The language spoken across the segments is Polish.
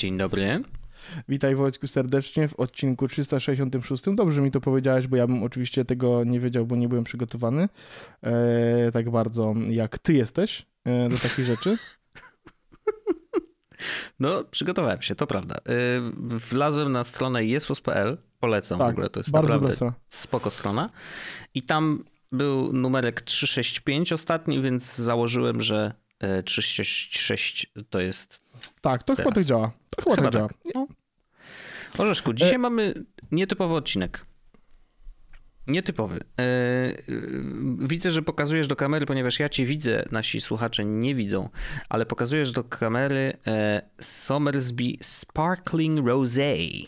Dzień dobry. Witaj Wojtku serdecznie w odcinku 366. Dobrze mi to powiedziałeś, bo ja bym oczywiście tego nie wiedział, bo nie byłem przygotowany e, tak bardzo jak ty jesteś e, do takich rzeczy. No, przygotowałem się, to prawda. E, wlazłem na stronę jesłos.pl, polecam tak, w ogóle, to jest bardzo naprawdę dobra. spoko strona. I tam był numerek 365 ostatni, więc założyłem, że 366 e, to jest tak, to Teraz. chyba tak działa. To chyba, chyba tak, tak, działa. No. Orzeszku, dzisiaj e... mamy nietypowy odcinek. Nietypowy. E, e, widzę, że pokazujesz do kamery, ponieważ ja cię widzę, nasi słuchacze nie widzą, ale pokazujesz do kamery e, Somersby Sparkling Rosé.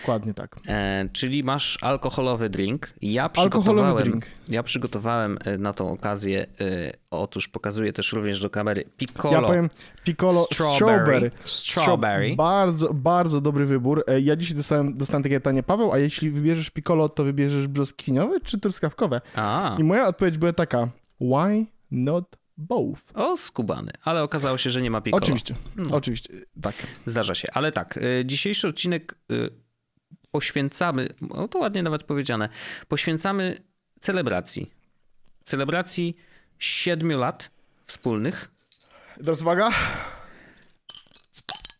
Dokładnie tak. E, czyli masz alkoholowy drink. Ja przygotowałem, alkoholowy drink. Ja przygotowałem e, na tą okazję, e, otóż pokazuję też również do kamery, piccolo. Ja powiem piccolo strawberry. strawberry. strawberry. Bardzo, bardzo dobry wybór. E, ja dzisiaj dostałem, dostałem takie pytanie, Paweł, a jeśli wybierzesz piccolo, to wybierzesz brzoskwiniowe czy truskawkowe? A. I moja odpowiedź była taka, why not both. O, skubany. Ale okazało się, że nie ma piccolo. Oczywiście, no. oczywiście, tak. Zdarza się. Ale tak, e, dzisiejszy odcinek poświęcamy, no to ładnie nawet powiedziane, poświęcamy celebracji. Celebracji siedmiu lat wspólnych. Teraz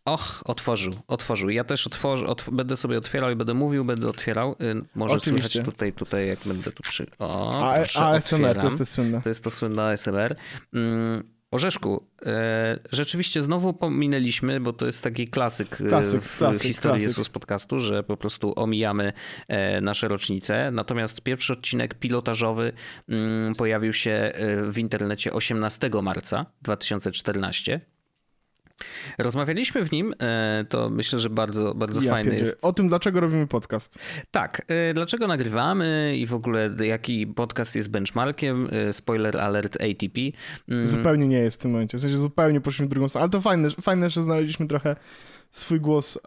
Och, otworzył, otworzył. Ja też otworzę, otw będę sobie otwierał i będę mówił, będę otwierał. Y, może Oczywiście. słychać tutaj, tutaj, jak będę tu przy... O, A, e- ASMR, to jest to słynne. To jest to słynne ASMR. Mm, Orzeszku, e, rzeczywiście znowu pominęliśmy, bo to jest taki klasyk, e, klasyk w klasyk, historii klasyk. Jesus Podcastu, że po prostu omijamy e, nasze rocznice. Natomiast pierwszy odcinek pilotażowy m, mm, pojawił się e, w internecie 18 marca 2014. Rozmawialiśmy w nim, e, to myślę, że bardzo, bardzo ja fajny jest. O tym, dlaczego robimy podcast. Tak, e, dlaczego nagrywamy i w ogóle jaki podcast jest benchmarkiem, e, spoiler alert ATP. Mm. Zupełnie nie jest w tym momencie, w sensie zupełnie poszliśmy w drugą stronę, ale to fajne, fajne że znaleźliśmy trochę swój głos.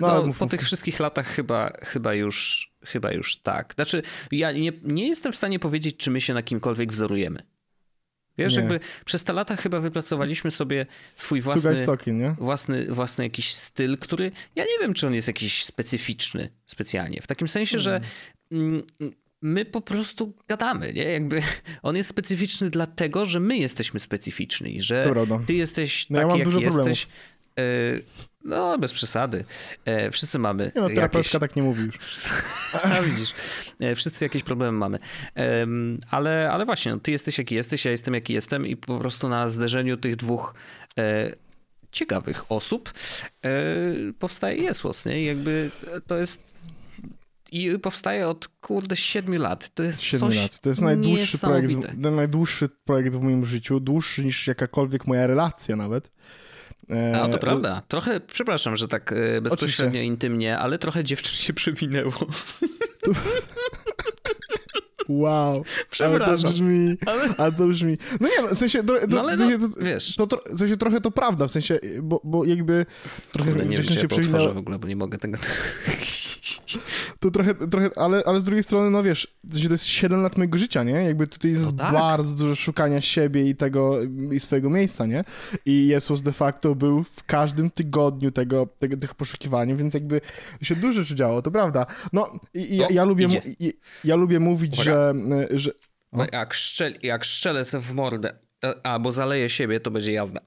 No, no, po tych wszystkich latach chyba, chyba już chyba już tak. Znaczy, ja nie, nie jestem w stanie powiedzieć, czy my się na kimkolwiek wzorujemy. Wiesz, nie. jakby przez te lata chyba wypracowaliśmy sobie swój własny, talking, własny, własny jakiś styl, który ja nie wiem, czy on jest jakiś specyficzny specjalnie. W takim sensie, że mhm. mm, my po prostu gadamy, nie? Jakby on jest specyficzny dlatego, że my jesteśmy specyficzni, że ty jesteś no taki, ja jesteś. Problemów. E, no, bez przesady. E, wszyscy mamy. No, terapeutka jakieś... tak nie mówi już. A, widzisz. E, wszyscy jakieś problemy mamy. Ale, ale właśnie, no, ty jesteś jaki jesteś, ja jestem jaki jestem i po prostu na zderzeniu tych dwóch ciekawych osób powstaje Jesłos, nie? Jakby to jest i powstaje od kurde 7 lat. To jest 7 coś lat. To jest najdłuższy projekt, najdłuższy projekt w moim życiu, dłuższy niż jakakolwiek moja relacja nawet. A to e, prawda. Trochę, przepraszam, że tak e, bezpośrednio Oczywiście. intymnie, ale trochę dziewczyn się przewinęło. To... Wow. Przepraszam. Ale to brzmi. Ale... ale to brzmi. No nie, no, w sensie. Do, do, no ale w no, sensie, no, wiesz. To, w sensie trochę to prawda, w sensie, bo, bo jakby. Trochę Kurde, nie wiem, czy się ja w ogóle, bo nie mogę tego. to trochę, trochę ale, ale z drugiej strony, no wiesz, to jest 7 lat mojego życia, nie? Jakby tutaj jest no tak. bardzo dużo szukania siebie i tego, i swojego miejsca, nie? I Jezus de facto był w każdym tygodniu tego, tego tych poszukiwań, więc jakby się dużo rzeczy działo, to prawda. No, i, ja, no, ja, lubię, i, ja lubię mówić, Uwaga. że... że no. no. jak, szczel, jak szczelę se w mordę albo zaleję siebie, to będzie jazda.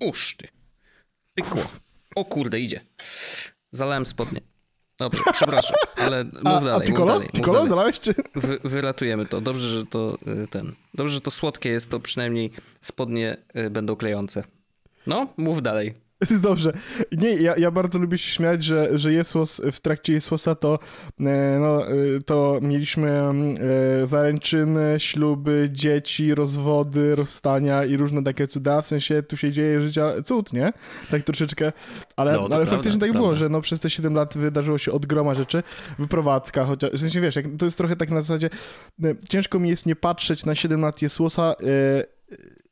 Uszty. ty. Pykło. O kurde, idzie. Zalałem spodnie. Dobrze, przepraszam, ale mów a, dalej. A piccolo? Mów dalej, piccolo mów zalałeś czy? Wy, wylatujemy to. Dobrze, że to y, ten. Dobrze, że to słodkie jest, to przynajmniej spodnie y, będą klejące. No, mów dalej to jest dobrze. Nie, ja, ja bardzo lubię się śmiać, że, że Jesłos, w trakcie Jesłosa to, e, no, e, to mieliśmy mm, e, zaręczyny, śluby, dzieci, rozwody, rozstania i różne takie cuda. W sensie tu się dzieje życia cud, nie? Tak troszeczkę. Ale, no, ale prawda, faktycznie tak prawda. było, że no, przez te 7 lat wydarzyło się od groma rzeczy. Wyprowadzka, chociaż, w sensie wiesz, jak, to jest trochę tak na zasadzie, ciężko mi jest nie patrzeć na 7 lat Jesłosa,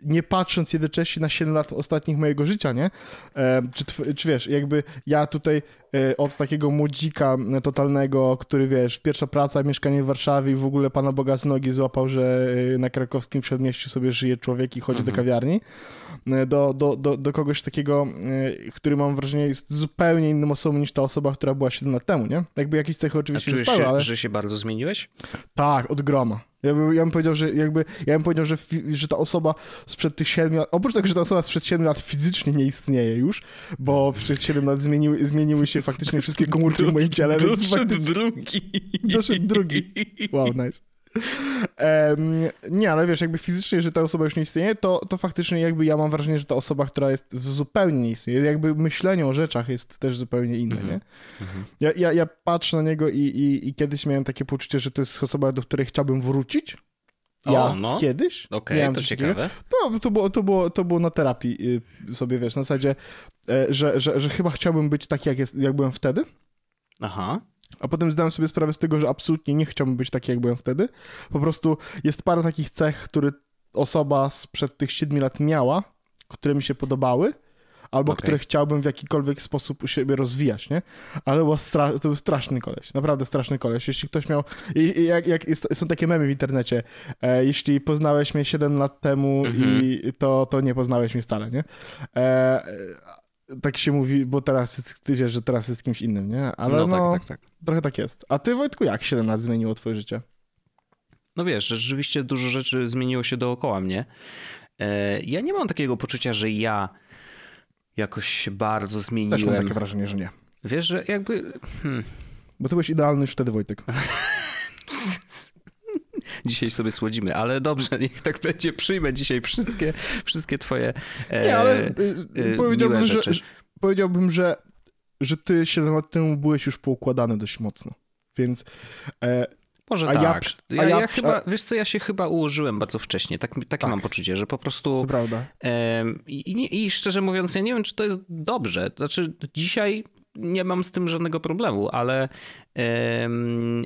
nie patrząc jednocześnie na 7 lat ostatnich mojego życia, nie? E, czy, czy wiesz, jakby ja tutaj Y, od takiego młodzika totalnego, który wiesz, pierwsza praca, mieszkanie w Warszawie i w ogóle Pana Boga z nogi złapał, że y, na krakowskim przedmieściu sobie żyje człowiek i chodzi mhm. do kawiarni, y, do, do, do, do kogoś takiego, który mam wrażenie jest zupełnie inną osobą niż ta osoba, która była 7 lat temu, nie? Jakby jakieś cechy oczywiście A zostały, się, ale... że się bardzo zmieniłeś? Tak, od groma. Ja, by, ja bym powiedział, że jakby, ja bym powiedział, że, że ta osoba sprzed tych 7 lat, oprócz tego, że ta osoba sprzed 7 lat fizycznie nie istnieje już, bo przez 7 lat zmieniły, zmieniły się faktycznie wszystkie komórki w moim ciele. Doszedł faktycznie... drugi. Doszedł drugi. Wow, nice. Um, nie, ale wiesz, jakby fizycznie, że ta osoba już nie istnieje, to, to faktycznie jakby ja mam wrażenie, że ta osoba, która jest zupełnie nie istnieje, jakby myślenie o rzeczach jest też zupełnie inne, mm -hmm. nie? Mhm. Ja, ja, ja patrzę na niego i, i, i kiedyś miałem takie poczucie, że to jest osoba, do której chciałbym wrócić, ja o, no. kiedyś. Okej, okay, to ciekawe. Takiego. No, to było, to było, to było na terapii y, sobie, wiesz, na zasadzie, e, że, że, że chyba chciałbym być taki, jak, jest, jak byłem wtedy. Aha. A potem zdałem sobie sprawę z tego, że absolutnie nie chciałbym być taki, jak byłem wtedy. Po prostu jest parę takich cech, które osoba sprzed tych 7 lat miała, które mi się podobały, albo okay. które chciałbym w jakikolwiek sposób u siebie rozwijać, nie? Ale stra- to był straszny koleś, naprawdę straszny koleś. Jeśli ktoś miał... I, i jak, jak są takie memy w internecie, e, jeśli poznałeś mnie 7 lat temu i mhm. to, to nie poznałeś mnie wcale, nie? E, tak się mówi, bo teraz ty wiesz, że teraz jest kimś innym, nie? Ale no, tak, no tak, tak, tak. trochę tak jest. A ty, Wojtku, jak 7 lat zmieniło twoje życie? No wiesz, rzeczywiście dużo rzeczy zmieniło się dookoła mnie. E, ja nie mam takiego poczucia, że ja jakoś się bardzo zmieniłem. Też mam takie wrażenie, że nie. Wiesz, że jakby... Hmm. Bo ty byłeś idealny już wtedy, Wojtek. dzisiaj sobie słodzimy, ale dobrze, niech tak będzie, przyjmę dzisiaj wszystkie, wszystkie twoje e, Nie, ale e, e powiedziałbym, że, że, powiedziałbym, że, że ty 7 lat temu byłeś już poukładany dość mocno, więc e, może a tak. Ja, a ja, ja e- chyba, a... wiesz co, ja się chyba ułożyłem bardzo wcześnie. Tak, takie tak. mam poczucie, że po prostu. To prawda. i, I szczerze mówiąc, ja nie wiem, czy to jest dobrze. Znaczy, dzisiaj nie mam z tym żadnego problemu, ale,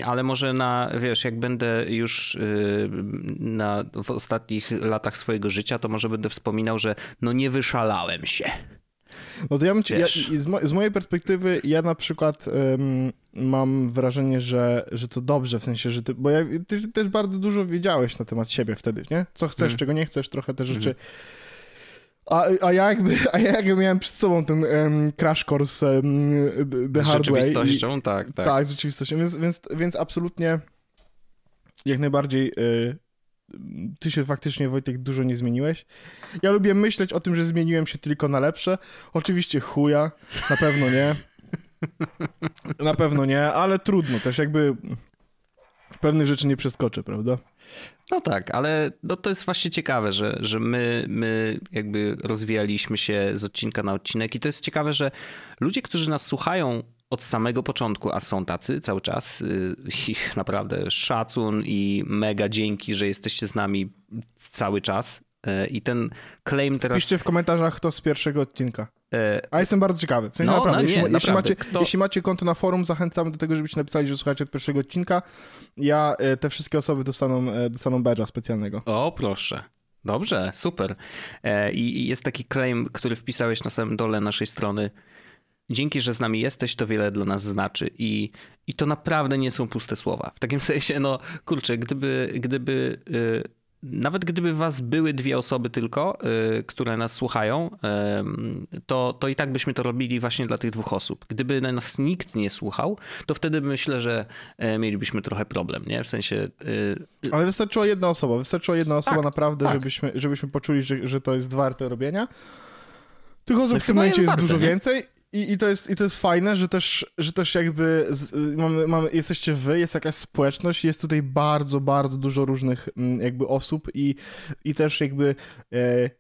ale może na, wiesz, jak będę już y, na, w ostatnich latach swojego życia, to może będę wspominał, że no nie wyszalałem się. No to ja bym ci, ja, z, mo z, mojej perspektywy, ja na przykład mam wrażenie, że, że to dobrze, w sensie, że ty, bo ja, ty, ty też bardzo dużo wiedziałeś na temat siebie wtedy, nie? Co chcesz, mm. czego nie chcesz, trochę te rzeczy. Mm. A, a, ja jakby, a ja jakby miałem przed sobą ten um, crash course um, The z Hard Way. Z rzeczywistością, tak, tak. Tak, z rzeczywistością, więc, więc, więc absolutnie jak najbardziej y, ty się faktycznie, Wojtek, dużo nie zmieniłeś. Ja lubię myśleć o tym, że zmieniłem się tylko na lepsze. Oczywiście chuja, na pewno nie. Na pewno nie, ale trudno też jakby pewnych rzeczy nie przeskoczę, prawda? No tak, ale no to jest właśnie ciekawe, że, że my, my jakby rozwijaliśmy się z odcinka na odcinek i to jest ciekawe, że ludzie, którzy nas słuchają od samego początku, a są tacy cały czas. Y, ich naprawdę szacun i mega dzięki, że jesteście z nami cały czas. Y, I ten claim teraz. Piszcie w komentarzach, to z pierwszego odcinka. E, a jestem bardzo ciekawy. no, naprawdę, no jeśli, macie, konto na forum, zachęcam do tego, żebyście napisali, że słuchacie od pierwszego odcinka. Ja e, te wszystkie osoby dostaną, e, dostaną badge'a specjalnego. O, proszę. Dobrze, super. I jest taki claim, który wpisałeś na samym dole naszej strony Dzięki, że z nami jesteś, to wiele dla nas znaczy i, i to naprawdę nie są puste słowa. W takim sensie, no kurczę, gdyby, gdyby yy, nawet gdyby was były dwie osoby tylko, y, które nas słuchają, y, to, to i tak byśmy to robili właśnie dla tych dwóch osób. Gdyby na nas nikt nie słuchał, to wtedy myślę, że y, mielibyśmy trochę problem, nie? W sensie... Ale wystarczyła jedna osoba, wystarczyła jedna osoba tak, naprawdę, tak. Żebyśmy, żebyśmy poczuli, że, że to jest warte robienia. Tych osób no w tym momencie jest, warte, jest dużo nie? więcej i, i, to jest, I to jest fajne, że też, że też jakby z, y, mamy, mamy, jesteście wy, jest jakaś społeczność, jest tutaj bardzo, bardzo dużo różnych mm, jakby osób i, i też jakby e,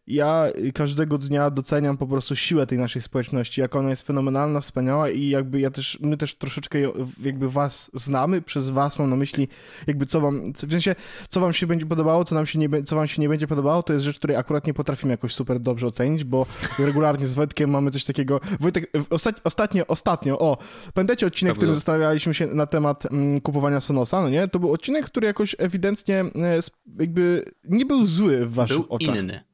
ja każdego dnia doceniam po prostu siłę tej naszej społeczności, jak ona jest fenomenalna, wspaniała i jakby ja też, my też troszeczkę jakby was znamy, przez was mam na myśli jakby co wam, w sensie co wam się będzie podobało, co, nam się nie, co wam się nie będzie podobało, to jest rzecz, której akurat nie potrafimy jakoś super dobrze ocenić, bo regularnie z Wojtkiem mamy coś takiego, Wojtek Ostat... Ostatnio, ostatnio, o, pamiętacie odcinek, w którym zastanawialiśmy się na temat mm, kupowania Sonosa, no nie? To był odcinek, który jakoś ewidentnie e, jakby nie był zły w waszych był oczach. Inny.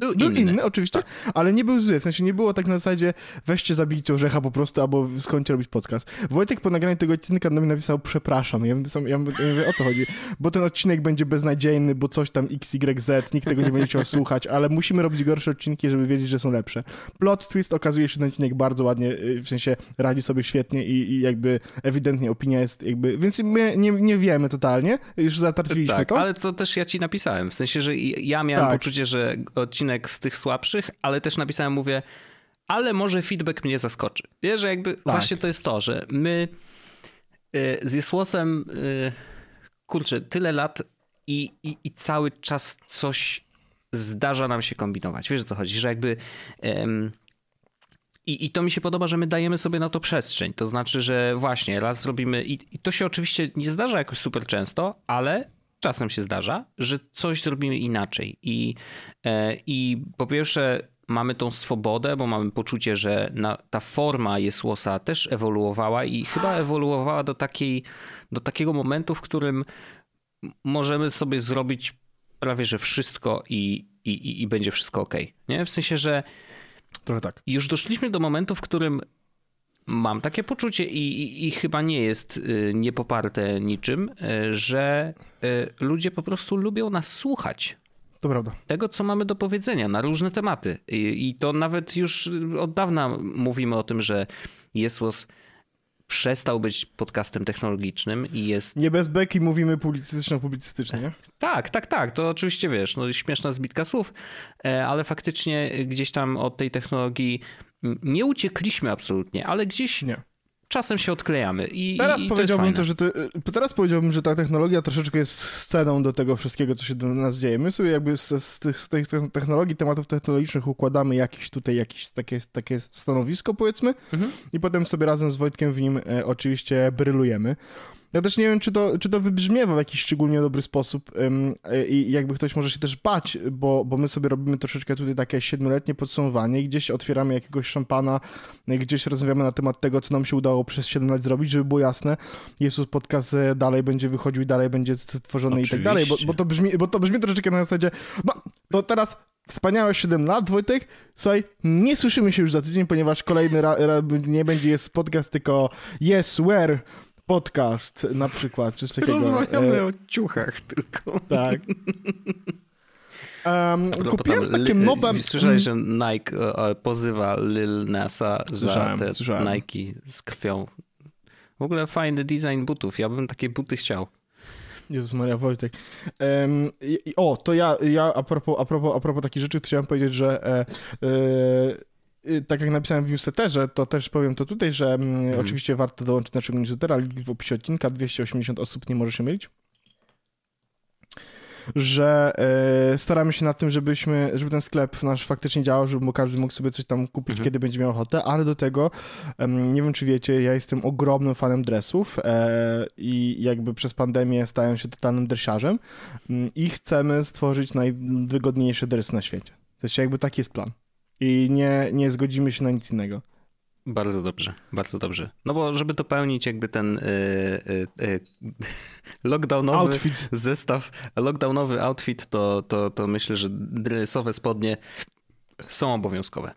Był, był inny. inny. oczywiście, tak. ale nie był zły. W sensie nie było tak na zasadzie weźcie zabijcie orzecha po prostu, albo skończcie robić podcast. Wojtek po nagraniu tego odcinka do mnie napisał przepraszam. Ja, sam, ja, ja mówię, o co chodzi? Bo ten odcinek będzie beznadziejny, bo coś tam XYZ, nikt tego nie będzie chciał słuchać, ale musimy robić gorsze odcinki, żeby wiedzieć, że są lepsze. Plot twist okazuje się, że ten odcinek bardzo ładnie, y, w sensie radzi sobie świetnie i, i jakby ewidentnie opinia jest jakby... Więc my nie, nie wiemy totalnie, już zatarczyliśmy tak, to. ale to też ja ci napisałem, w sensie, że ja miałem tak. poczucie, że odcinek odcinek z tych słabszych, ale też napisałem, mówię, ale może feedback mnie zaskoczy. Wiesz, że jakby tak. właśnie to jest to, że my y, z Jesłosem, y, kurczę, tyle lat i, i, i, cały czas coś zdarza nam się kombinować. Wiesz, o co chodzi, że jakby... i, I to mi się podoba, że my dajemy sobie na to przestrzeń. To znaczy, że właśnie raz zrobimy i, i to się oczywiście nie zdarza jakoś super często, ale czasem się zdarza, że coś zrobimy inaczej. I, e, i po pierwsze, mamy tą swobodę, bo mamy poczucie, że na, ta forma Jesłosa też ewoluowała i chyba ewoluowała do, takiej, do takiego momentu, w którym możemy sobie zrobić prawie że wszystko i, i, i będzie wszystko ok. Nie? W sensie, że. Trochę tak. Już doszliśmy do momentu, w którym Mam takie poczucie i, i, i chyba nie jest y, niepoparte niczym, y, że y, ludzie po prostu lubią nas słuchać. To prawda. Tego, co mamy do powiedzenia na różne tematy. I, i to nawet już od dawna mówimy o tym, że jest los przestał być podcastem technologicznym i jest... Nie bez beki mówimy publicystyczno-publicystycznie. Tak, tak, tak. To oczywiście, wiesz, no śmieszna zbitka słów, e, ale faktycznie gdzieś tam od tej technologii nie uciekliśmy absolutnie, ale gdzieś nie czasem się odklejamy. I, teraz i powiedziałbym to, że y, teraz powiedziałbym, że ta technologia troszeczkę jest sceną do tego wszystkiego, co się do nas dzieje. My sobie jakby z, z, tych, z tych technologii, tematów technologicznych układamy jakieś tutaj jakieś takie, takie stanowisko powiedzmy mhm. i potem sobie razem z Wojtkiem w nim e, oczywiście brylujemy. Ja też nie wiem, czy to, czy to wybrzmiewa w jakiś szczególnie dobry sposób e, i jakby ktoś może się też bać, bo, bo my sobie robimy troszeczkę tutaj takie siedmioletnie podsumowanie i gdzieś otwieramy jakiegoś szampana, e, gdzieś rozmawiamy na temat tego, co nam się udało przez 7 lat zrobić, żeby było jasne, Jezus Podcast e, dalej będzie wychodził i dalej będzie tworzony Oczywiście. i tak dalej, bo, bo, to brzmi, bo to brzmi troszeczkę na zasadzie, no to teraz wspaniałe 7 lat, Wojtek. Słuchaj, nie słyszymy się już za tydzień, ponieważ kolejny ra, ra, nie będzie jest podcast, tylko Yes, Where podcast na przykład, czy coś takiego. Rozmawiamy e... o ciuchach tylko. Tak. Um, kupiłem takie nowe... Słyszałeś, że Nike e, e, pozywa Lil Nasa za te słyszałem. Nike z krwią. W ogóle fajny design butów. Ja bym takie buty chciał. Jezus Maria Wojtek. Um, i, o, to ja, ja a, propos, a, propos, a propos takich rzeczy chciałem powiedzieć, że e, e, Y, tak jak napisałem w newsletterze, to też powiem to tutaj, że mm. Mhm. oczywiście warto dołączyć naszego newslettera, link w opisie odcinka, 280 osób nie może się mylić. Że y, staramy się na tym, żebyśmy, żeby ten sklep nasz faktycznie działał, żeby każdy mógł sobie coś tam kupić, mhm. kiedy będzie miał ochotę, ale do tego, nie wiem czy wiecie, ja jestem ogromnym fanem dresów e, i jakby przez pandemię stałem się totalnym dresiarzem mm, i chcemy stworzyć najwygodniejszy dres na świecie. To jest jakby taki jest plan i nie, nie zgodzimy się na nic innego. Bardzo dobrze, bardzo dobrze. No bo żeby dopełnić jakby ten yy, yy, lockdownowy outfit. zestaw, lockdownowy outfit, to, to, to myślę, że dresowe spodnie są obowiązkowe.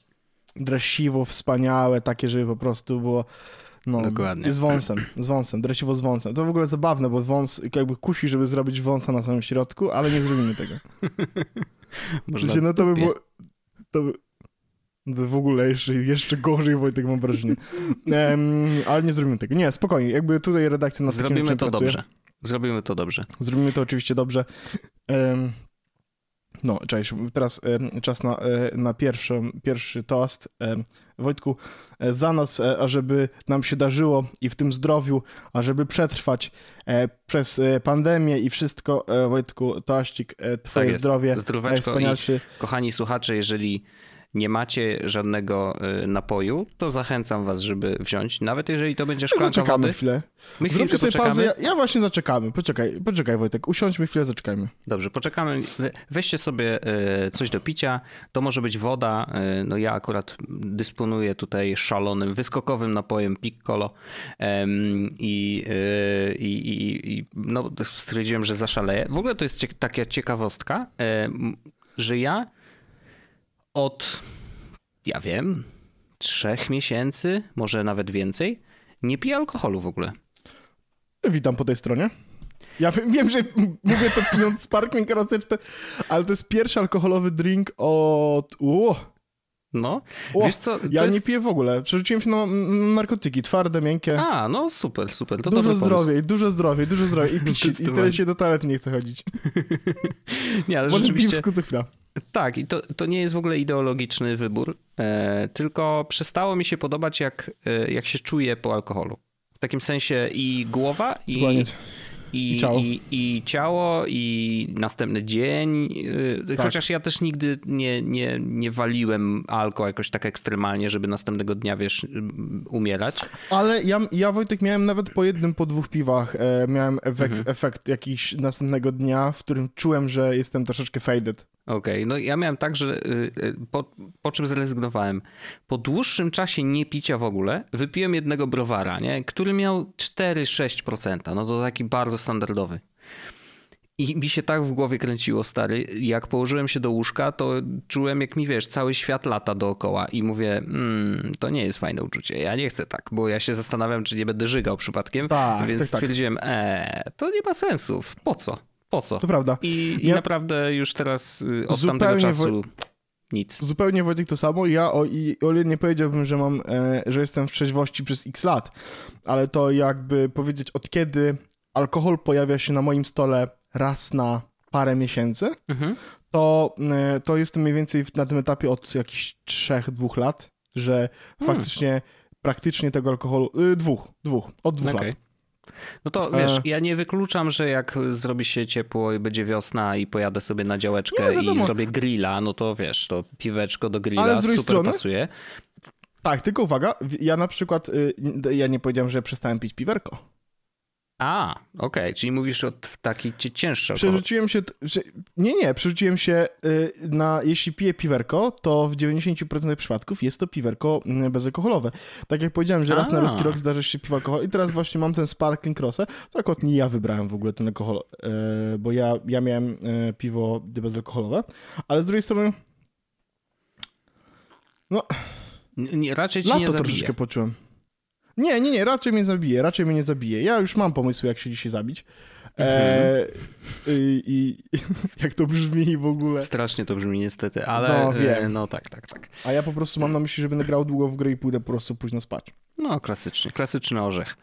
Dresiwo wspaniałe, takie, żeby po prostu było... No, Dokładnie. Z wąsem, z wąsem, dresiwo z wąsem. To w ogóle zabawne, bo wąs jakby kusi, żeby zrobić wąsa na samym środku, ale nie zrobimy tego. Można Przecież, no to by było... To by, w ogóle jeszcze, jeszcze gorzej, Wojtek, mam wrażenie. Um, ale nie zrobimy tego. Nie, spokojnie. Jakby tutaj redakcja nad Zrobimy to pracuje. dobrze. Zrobimy to dobrze. Zrobimy to oczywiście dobrze. Um, no, cześć. Teraz um, czas na, e, na pierwszy, pierwszy toast. Wojtku, e, za nas, e, ażeby nam się darzyło i w tym zdrowiu, ażeby przetrwać przez pandemię i wszystko, Wojtku, toaścik, twoje tak zdrowie. Zdróweczko i kochani słuchacze, jeżeli nie macie żadnego y, napoju, to zachęcam was, żeby wziąć, nawet jeżeli to będzie szklanka zaczekamy chwilę. My chwilę sobie pauzę, ja, ja, właśnie zaczekamy. Poczekaj, poczekaj Wojtek, usiądźmy chwilę, zaczekajmy. Dobrze, poczekamy. Weźcie sobie y, coś do picia, to może być woda. Y, no ja akurat dysponuję tutaj szalonym, wyskokowym napojem Piccolo i, i, i, i no, stwierdziłem, że zaszaleję. W ogóle to jest taka ciekawostka, że ja od, ja wiem, trzech miesięcy, może nawet więcej, nie piję alkoholu w ogóle. Witam po tej stronie. Ja wiem, wiem że mówię to pijąc Sparkling Karaseczkę, ale to jest pierwszy alkoholowy drink od... Uuu no, o, wiesz co? Ja jest... nie piję w ogóle. Przerzuciłem się na narkotyki, twarde, miękkie. A, no super, super. To dużo zdrowiej, dużo zdrowiej, dużo zdrowiej. I, pić, i tyle się do toalety nie chce chodzić. nie, ale Może rzeczywiście... Piwsku co chwila. Tak, i to, to nie jest w ogóle ideologiczny wybór, e, tylko przestało mi się podobać, jak, e, jak się czuję po alkoholu. W takim sensie i głowa, i, i, I, ciało. I, i, ciało, i następny dzień. Y, tak. Chociaż ja też nigdy nie, nie, nie waliłem alko jakoś tak ekstremalnie, żeby następnego dnia, wiesz, y, umierać. Ale ja, ja Wojtek, miałem nawet po jednym, po dwóch piwach e, miałem efekt, mhm. efekt jakiś następnego dnia, w którym czułem, że jestem troszeczkę faded. Okej, okay. no ja miałem tak, że y, y, po, po, czym zrezygnowałem? Po dłuższym czasie nie picia w ogóle wypiłem jednego browara, nie? który miał 4-6%, no to taki bardzo standardowy. I mi się tak w głowie kręciło, stary. Jak położyłem się do łóżka, to czułem, jak mi wiesz, cały świat lata dookoła. I mówię, mmm, to nie jest fajne uczucie. Ja nie chcę tak, bo ja się zastanawiam, czy nie będę żygał przypadkiem. Tak, więc tak, tak. stwierdziłem, tak. to nie ma sensu. Po co? Po co? To prawda. I, i ja... naprawdę już teraz y, od Zupełnie tamtego czasu... Nic. Zupełnie Wojtek to samo. Ja o, i, o nie powiedziałbym, że mam, e, że jestem w trzeźwości przez x lat, ale to jakby powiedzieć od kiedy alkohol pojawia się na moim stole raz na parę miesięcy, mhm. to, e, to jestem mniej więcej na tym etapie od jakichś trzech, dwóch lat, że hmm. faktycznie hmm. praktycznie tego alkoholu, y, dwóch, dwóch, od dwóch okay. lat. No to e. wiesz, ja nie wykluczam, że jak zrobi się ciepło i będzie wiosna i pojadę sobie na działeczkę no, i zrobię grilla, no to wiesz, to piweczko do grilla super strony, pasuje. Tak, tylko uwaga, ja na przykład, y, ja nie powiedziałem, że przestałem pić piwerko. A, okej, okay. czyli mówisz o takiej cięższej. Przerzuciłem się, nie, nie, przerzuciłem się y, na, jeśli piję piwerko, to w 90% przypadków jest to piwerko mm, bezalkoholowe. Tak jak powiedziałem, że raz A. na ludzki rok zdarza się piwo alkohol i teraz właśnie mam ten Sparkling Rosę, to akurat nie ja wybrałem w ogóle ten alkohol, y, bo ja, ja miałem y, piwo bezalkoholowe, ale z drugiej strony no, raczej ci lato nie troszeczkę poczułem. Nie, nie, nie, raczej mnie zabije, raczej mnie nie zabije. Ja już mam pomysł, jak się dzisiaj zabić. Eee, i, i, jak to brzmi w ogóle. Strasznie to brzmi niestety, ale no, e, wiem. no tak, tak, tak. A ja po prostu mam na myśli, że będę grał długo w grę i pójdę po prostu późno spać. No, klasycznie, klasyczny orzech.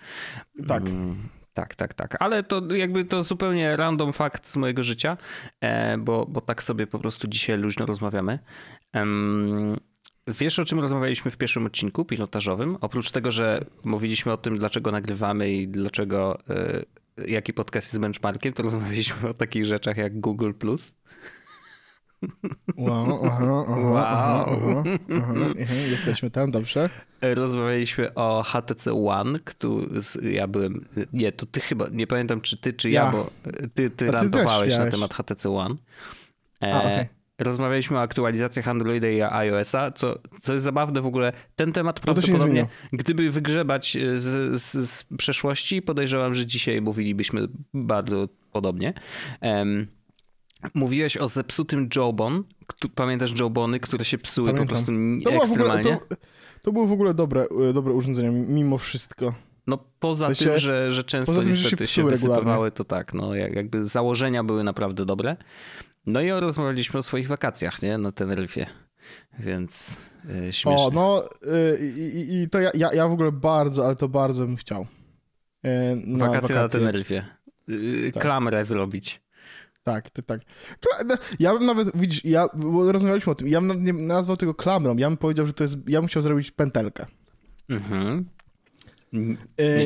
Tak. Mm. Tak, tak, tak. Ale to jakby to zupełnie random fakt z mojego życia, e, bo, bo tak sobie po prostu dzisiaj luźno rozmawiamy. Wiesz, o czym rozmawialiśmy w pierwszym odcinku pilotażowym? Oprócz tego, że mówiliśmy o tym, dlaczego nagrywamy i dlaczego y, jaki podcast jest benchmarkiem, to rozmawialiśmy o takich rzeczach jak Google+. Wow, aha, aha, wow. Aha, aha, aha, mhm, jesteśmy tam, dobrze. Rozmawialiśmy o HTC One, który ja byłem, nie, to ty chyba, nie pamiętam czy ty, czy ja, ja bo e, ty, ty A ty na temat HTC One. E, A, okay rozmawialiśmy o aktualizacjach Androida i iOS-a, co, co jest zabawne w ogóle. Ten temat no prawdopodobnie, gdyby wygrzebać e, z, z, z, przeszłości, podejrzewam, że dzisiaj mówilibyśmy bardzo podobnie. Um, mówiłeś o zepsutym Jobon. Pamiętasz Jobony, które się psuły Pamiętam. po prostu to ekstremalnie? Ogóle, to, to było w ogóle dobre, e, dobre urządzenia, mimo wszystko. No poza to tym, się, że, że często tym, niestety że się, się wysypywały, regularnie. to tak, no jakby założenia były naprawdę dobre. No i rozmawialiśmy o swoich wakacjach, nie? Na Teneryfie. Więc yy, śmiesznie. O, no e, i, to ja, ja, ja w ogóle bardzo, ale to bardzo bym chciał. Yy, na wakacje, wakacje, na Teneryfie. Tak. Klamrę zrobić. Tak, ty, tak. No, ja bym nawet, widzisz, ja, rozmawialiśmy o tym, ja bym nie nazwał tego klamrą, ja bym powiedział, że to jest, ja bym chciał zrobić pętelkę. Mhm.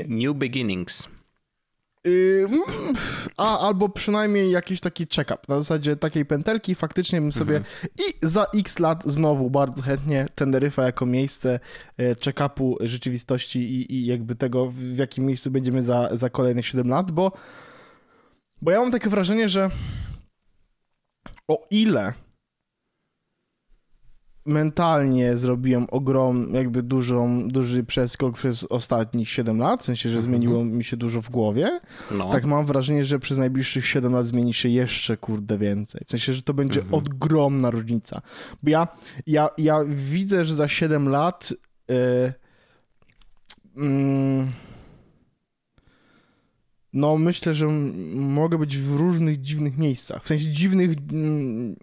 New beginnings a albo przynajmniej jakiś taki check-up na zasadzie takiej pętelki faktycznie bym sobie mhm. i za x lat znowu bardzo chętnie Teneryfa jako miejsce e, check-upu rzeczywistości i, i jakby tego w jakim miejscu będziemy za, za kolejne 7 lat, bo bo ja mam takie wrażenie, że o ile mentalnie zrobiłem ogrom, jakby dużą, duży przeskok przez ostatnich 7 lat, w sensie, że mhm. zmieniło mi się dużo w głowie. No. Tak mam wrażenie, że przez najbliższych 7 lat zmieni się jeszcze, kurde, więcej. W sensie, że to będzie mm -hmm. ogromna różnica. Bo ja, ja, ja widzę, że za 7 lat yy, yy, no, myślę, że mogę być w różnych dziwnych miejscach. W sensie dziwnych, mm,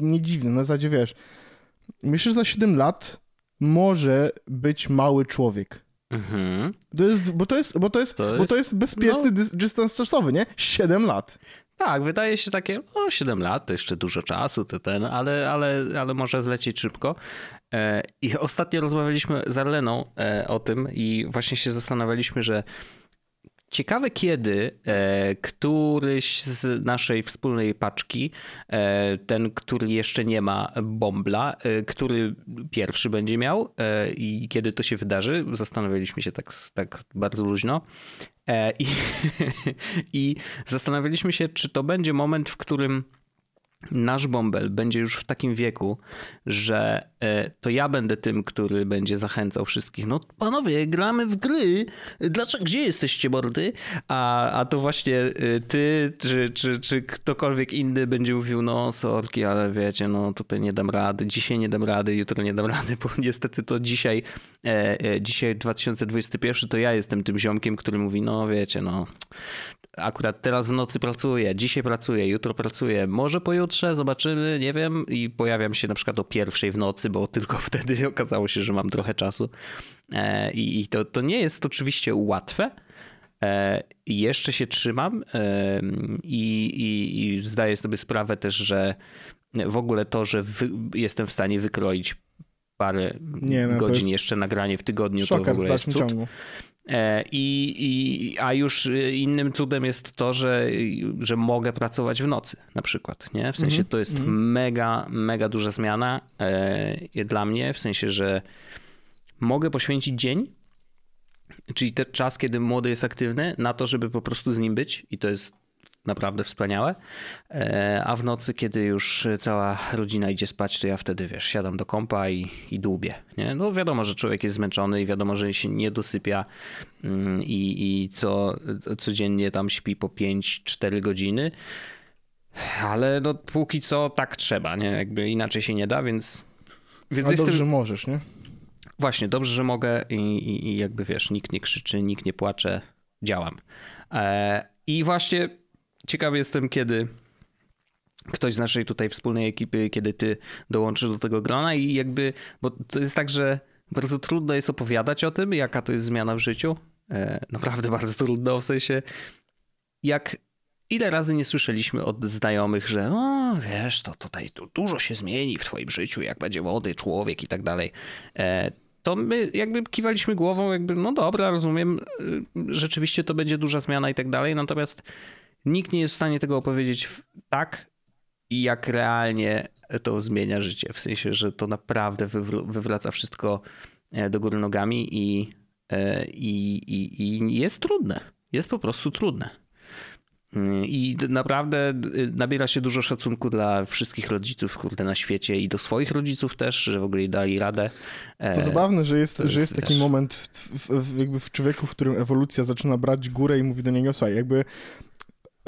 nie dziwnych, na zasadzie wiesz, myślę, że za 7 lat może być mały człowiek. Mhm. To jest, bo, to jest, bo, to jest, to bo to jest bezpieczny no... dystans czasowy, nie? 7 lat. Tak, wydaje się takie, no 7 lat to jeszcze dużo czasu, to ten, ale, ale, ale może zlecieć szybko. E, I ostatnio rozmawialiśmy z Arleną e, o tym i właśnie się zastanawialiśmy, że Ciekawe kiedy e, któryś z naszej wspólnej paczki, e, ten, który jeszcze nie ma bombla, e, który pierwszy będzie miał e, i kiedy to się wydarzy, zastanawialiśmy się tak, tak bardzo luźno. E, I, I zastanawialiśmy się, czy to będzie moment, w którym nasz bąbel będzie już w takim wieku, że e, to ja będę tym, który będzie zachęcał wszystkich. No panowie, gramy w gry. Dlaczego, gdzie jesteście, mordy? A, a to właśnie e, ty, czy, czy, czy ktokolwiek inny będzie mówił, no sorki, ale wiecie, no tutaj nie dam rady, dzisiaj nie dam rady, jutro nie dam rady, bo niestety to dzisiaj, e, dzisiaj 2021, to ja jestem tym ziomkiem, który mówi, no wiecie, no akurat teraz w nocy pracuję, dzisiaj pracuję, jutro pracuję, może pojutrze, zobaczymy, nie wiem. I pojawiam się na przykład o pierwszej w nocy, bo tylko wtedy okazało się, że mam trochę czasu. E, I to, to nie jest oczywiście łatwe. E, jeszcze się trzymam e, i, i, i zdaję sobie sprawę też, że w ogóle to, że wy, jestem w stanie wykroić parę nie, no godzin jeszcze nagranie w tygodniu, to w ogóle jest cud. Ciągu. E, I, i, a już y, innym cudem jest to, że, że mogę pracować w nocy na przykład. Nie? W sensie mhm. to jest mm. mega, mega duża zmiana e, dla mnie, w sensie, że mogę poświęcić dzień, czyli ten czas, kiedy młody jest aktywny, na to, żeby po prostu z nim być i to jest naprawdę wspaniałe. E, a w nocy, kiedy już cała rodzina idzie spać, to ja wtedy, wiesz, siadam do kąpa i, i dłubię. Nie? No wiadomo, że człowiek jest zmęczony i wiadomo, że się nie dosypia mm, i, i co, codziennie tam śpi po 5-4 godziny. Ale no póki co tak trzeba, nie? Jakby inaczej się nie da, więc... więc A jestem... dobrze, że możesz, nie? Właśnie, dobrze, że mogę i, i, i jakby, wiesz, nikt nie krzyczy, nikt nie płacze, działam. E, I właśnie Ciekawy jestem, kiedy ktoś z naszej tutaj wspólnej ekipy, kiedy ty dołączysz do tego grona i jakby, bo to jest tak, że bardzo trudno jest opowiadać o tym, jaka to jest zmiana w życiu. E, naprawdę bardzo trudno, w sensie jak ile razy nie słyszeliśmy od znajomych, że o, wiesz, to tutaj dużo się zmieni w twoim życiu, jak będzie młody człowiek i tak dalej. E, to my jakby kiwaliśmy głową, jakby no dobra, rozumiem, y, rzeczywiście to będzie duża zmiana i tak dalej, natomiast Nikt nie jest w stanie tego opowiedzieć tak, jak realnie to zmienia życie. W sensie, że to naprawdę wywraca wszystko e, do góry nogami i, e, i, i, i jest trudne. Jest po prostu trudne. Mm, I naprawdę nabiera się dużo szacunku dla wszystkich rodziców kurde, na świecie i do swoich rodziców też, że w ogóle dali radę. E, to zabawne, że jest, że jest, jest taki wiesz... moment w, w, w, jakby w człowieku, w którym ewolucja zaczyna brać górę i mówi do niego, słuchaj, jakby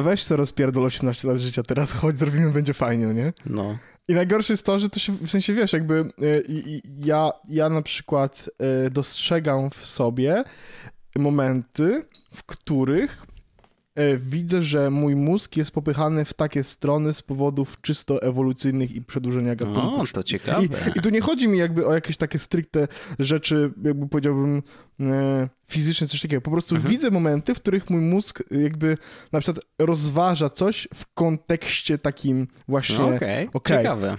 weź co rozpierdol 18 lat życia teraz, chodź, zrobimy, będzie fajnie, no nie? No. I najgorsze jest to, że to się, w sensie, wiesz, jakby y, y, ja, ja na przykład y, dostrzegam w sobie momenty, w których E, widzę, że mój mózg jest popychany w takie strony z powodów czysto ewolucyjnych i przedłużenia gatunku. O, to ciekawe. I, I, tu nie chodzi mi jakby o jakieś takie stricte rzeczy, jakby powiedziałbym e, fizyczne, coś takiego. Po prostu mhm. widzę momenty, w których mój mózg jakby na przykład rozważa coś w kontekście takim właśnie, no, okej, okay. okay. ciekawe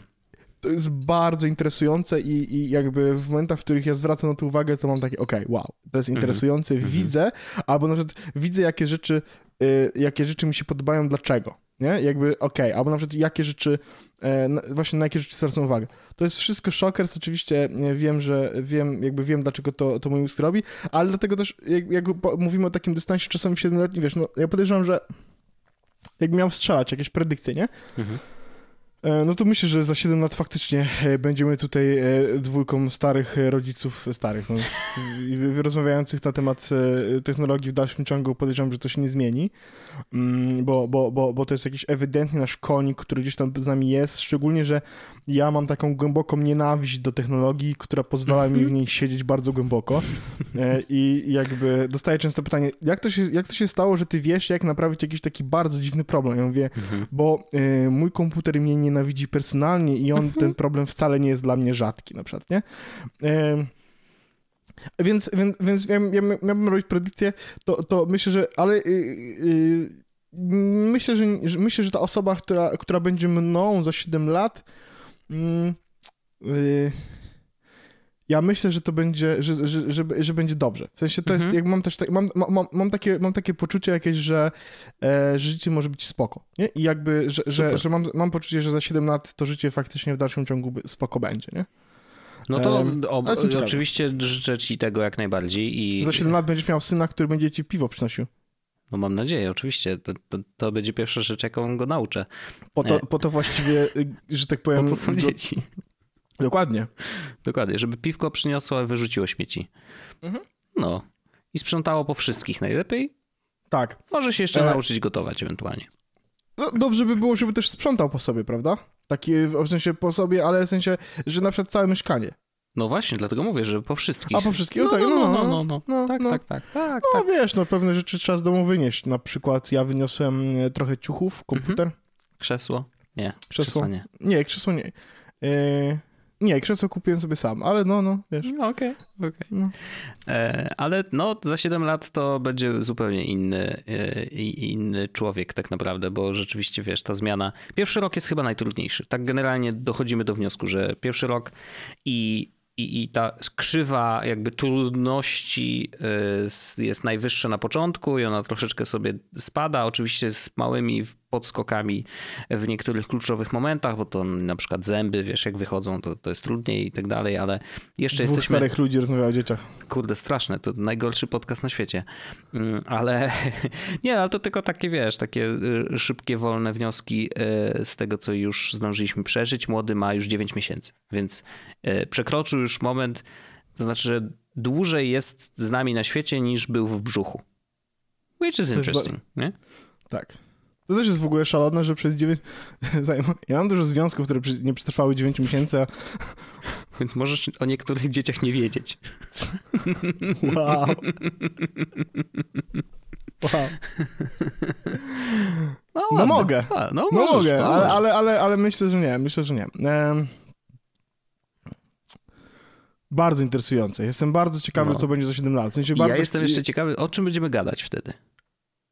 to jest bardzo interesujące i, i jakby w momentach, w których ja zwracam na to uwagę, to mam takie, okej, okay, wow, to jest mhm. interesujące, mm -hmm. widzę, albo na przykład widzę, jakie rzeczy, y, jakie rzeczy mi się podobają, dlaczego, nie? Jakby, okej, okay, albo na przykład jakie rzeczy, e, właśnie na jakie rzeczy zwracam uwagę. To jest wszystko shockers, oczywiście e, wiem, że wiem, jakby wiem, dlaczego to, to mój mózg robi, ale dlatego też, jak, jak mówimy o takim dystansie czasami 7-letnim, wiesz, no ja podejrzewam, że jak miał strzelać jakieś predykcje, nie? Mhm. E, no to myślę, że za 7 lat faktycznie e, będziemy tutaj e, dwójką starych rodziców, starych, no, rozmawiających na temat technologii w dalszym ciągu. Podejrzewam, że to się nie zmieni, mm, bo, bo, bo, bo to jest jakiś ewidentny nasz konik, który gdzieś tam z nami jest. Szczególnie, że ja mam taką głęboką nienawiść do technologii, która pozwala mi w mhm. niej siedzieć bardzo głęboko. I jakby dostaję często pytanie, jak to się, jak to się stało, że ty wiesz, jak naprawić jakiś taki bardzo dziwny problem? Ja mówię, mhm. bo mój komputer mnie nie nienawidzi personalnie i on ten mhm. problem wcale nie jest dla mnie rzadki, na przykład, nie? Więc, więc, więc ja, ja miałbym robić predykcję, to, to myślę, że. Ale. yy, myślę, że, że, myślę, że ta osoba, która, która będzie mną za 7 lat. Yy, ja myślę, że to będzie, że, że, że, że będzie dobrze. W sensie to mhm. jest, jak mam też, tak, mam, mam, mam, takie, mam takie poczucie jakieś, że e, życie może być spoko, nie? I jakby, że, że, że, mam, mam poczucie, że za 7 lat to życie faktycznie w dalszym ciągu spoko będzie, nie? No to oczywiście życzę ci tego jak najbardziej. I... Za 7 lat będziesz miał syna, który będzie ci piwo przynosił. No mam nadzieję, oczywiście. To, to, to, będzie pierwsza rzecz, jaką go nauczę. Po to, e. po to właściwie, y, że tak powiem... Po to są dzieci. Dokładnie. Dokładnie, żeby piwko przyniosło, wyrzuciło śmieci. Mhm. No. I sprzątało po wszystkich najlepiej. Tak. Może się jeszcze e... nauczyć gotować ewentualnie. No, dobrze by było, żeby też sprzątał po sobie, prawda? Taki, w sensie po sobie, ale w sensie, że na przykład całe mieszkanie. No właśnie, dlatego mówię, że po wszystkich. A po wszystkich, no, tak, no, no, no, no, no, tak, tak, tak, tak. No tak. wiesz, no pewne rzeczy trzeba z domu wynieść. Na przykład ja wyniosłem e, trochę ciuchów, komputer. Mhm. Krzesło? Nie, krzesło, nie. Nie, krzesło nie. E, nie, krzesło kupiłem sobie sam, ale no, no, wiesz. Okej, no, okej. Okay, okay. no. e, ale no, za 7 lat to będzie zupełnie inny, e, inny człowiek tak naprawdę, bo rzeczywiście, wiesz, ta zmiana... Pierwszy rok jest chyba najtrudniejszy. Tak generalnie dochodzimy do wniosku, że pierwszy rok i i, i ta krzywa jakby trudności e, jest najwyższa na początku i ona troszeczkę sobie spada, oczywiście z małymi podskokami w niektórych kluczowych momentach, bo to na przykład zęby, wiesz, jak wychodzą, to, to jest trudniej i tak dalej, ale jeszcze Dwóch jesteśmy... starych ludzi rozmawia o dzieciach. Kurde, straszne, to najgorszy podcast na świecie. Mm, ale nie, ale to tylko takie, wiesz, takie y, szybkie, wolne wnioski y, z tego, co już zdążyliśmy przeżyć. Młody ma już 9 miesięcy, więc y, przekroczył już moment, to znaczy, że dłużej jest z nami na świecie niż był w brzuchu. Which is interesting, jest... nie? Tak. To też jest w ogóle szalone, że przez 9. Ja mam dużo związków, które nie przetrwały 9 miesięcy. A... Więc możesz o niektórych dzieciach nie wiedzieć. Wow. Wow. No, no mogę. A, no, no możesz, mogę, no ale, ale, ale, ale, myślę, że nie. Myślę, że nie. Ehm... Bardzo interesujące. Jestem bardzo ciekawy, no. co będzie za 7 lat. bardzo... Ja jestem jeszcze ciekawy, o czym będziemy gadać wtedy.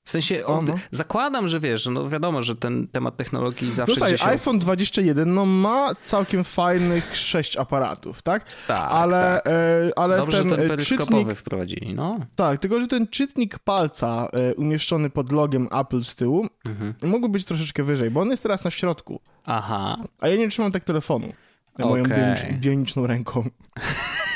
W sensie o, no. zakładam, że wiesz, no wiadomo, że ten temat technologii no zawsze jest dzisiaj... iPhone 21 no ma całkiem fajnych sześć aparatów, tak? Tak, ale, tak. E, ale Dobrze, ten, ten e, peryskopowy czytnik... wprowadzili, no. Tak, tylko że ten czytnik palca e, umieszczony pod logiem Apple z tyłu mhm. mógł być troszeczkę wyżej, bo on jest teraz na środku. Aha. A ja nie trzymam tak telefonu moją okay. bioniczną ręką.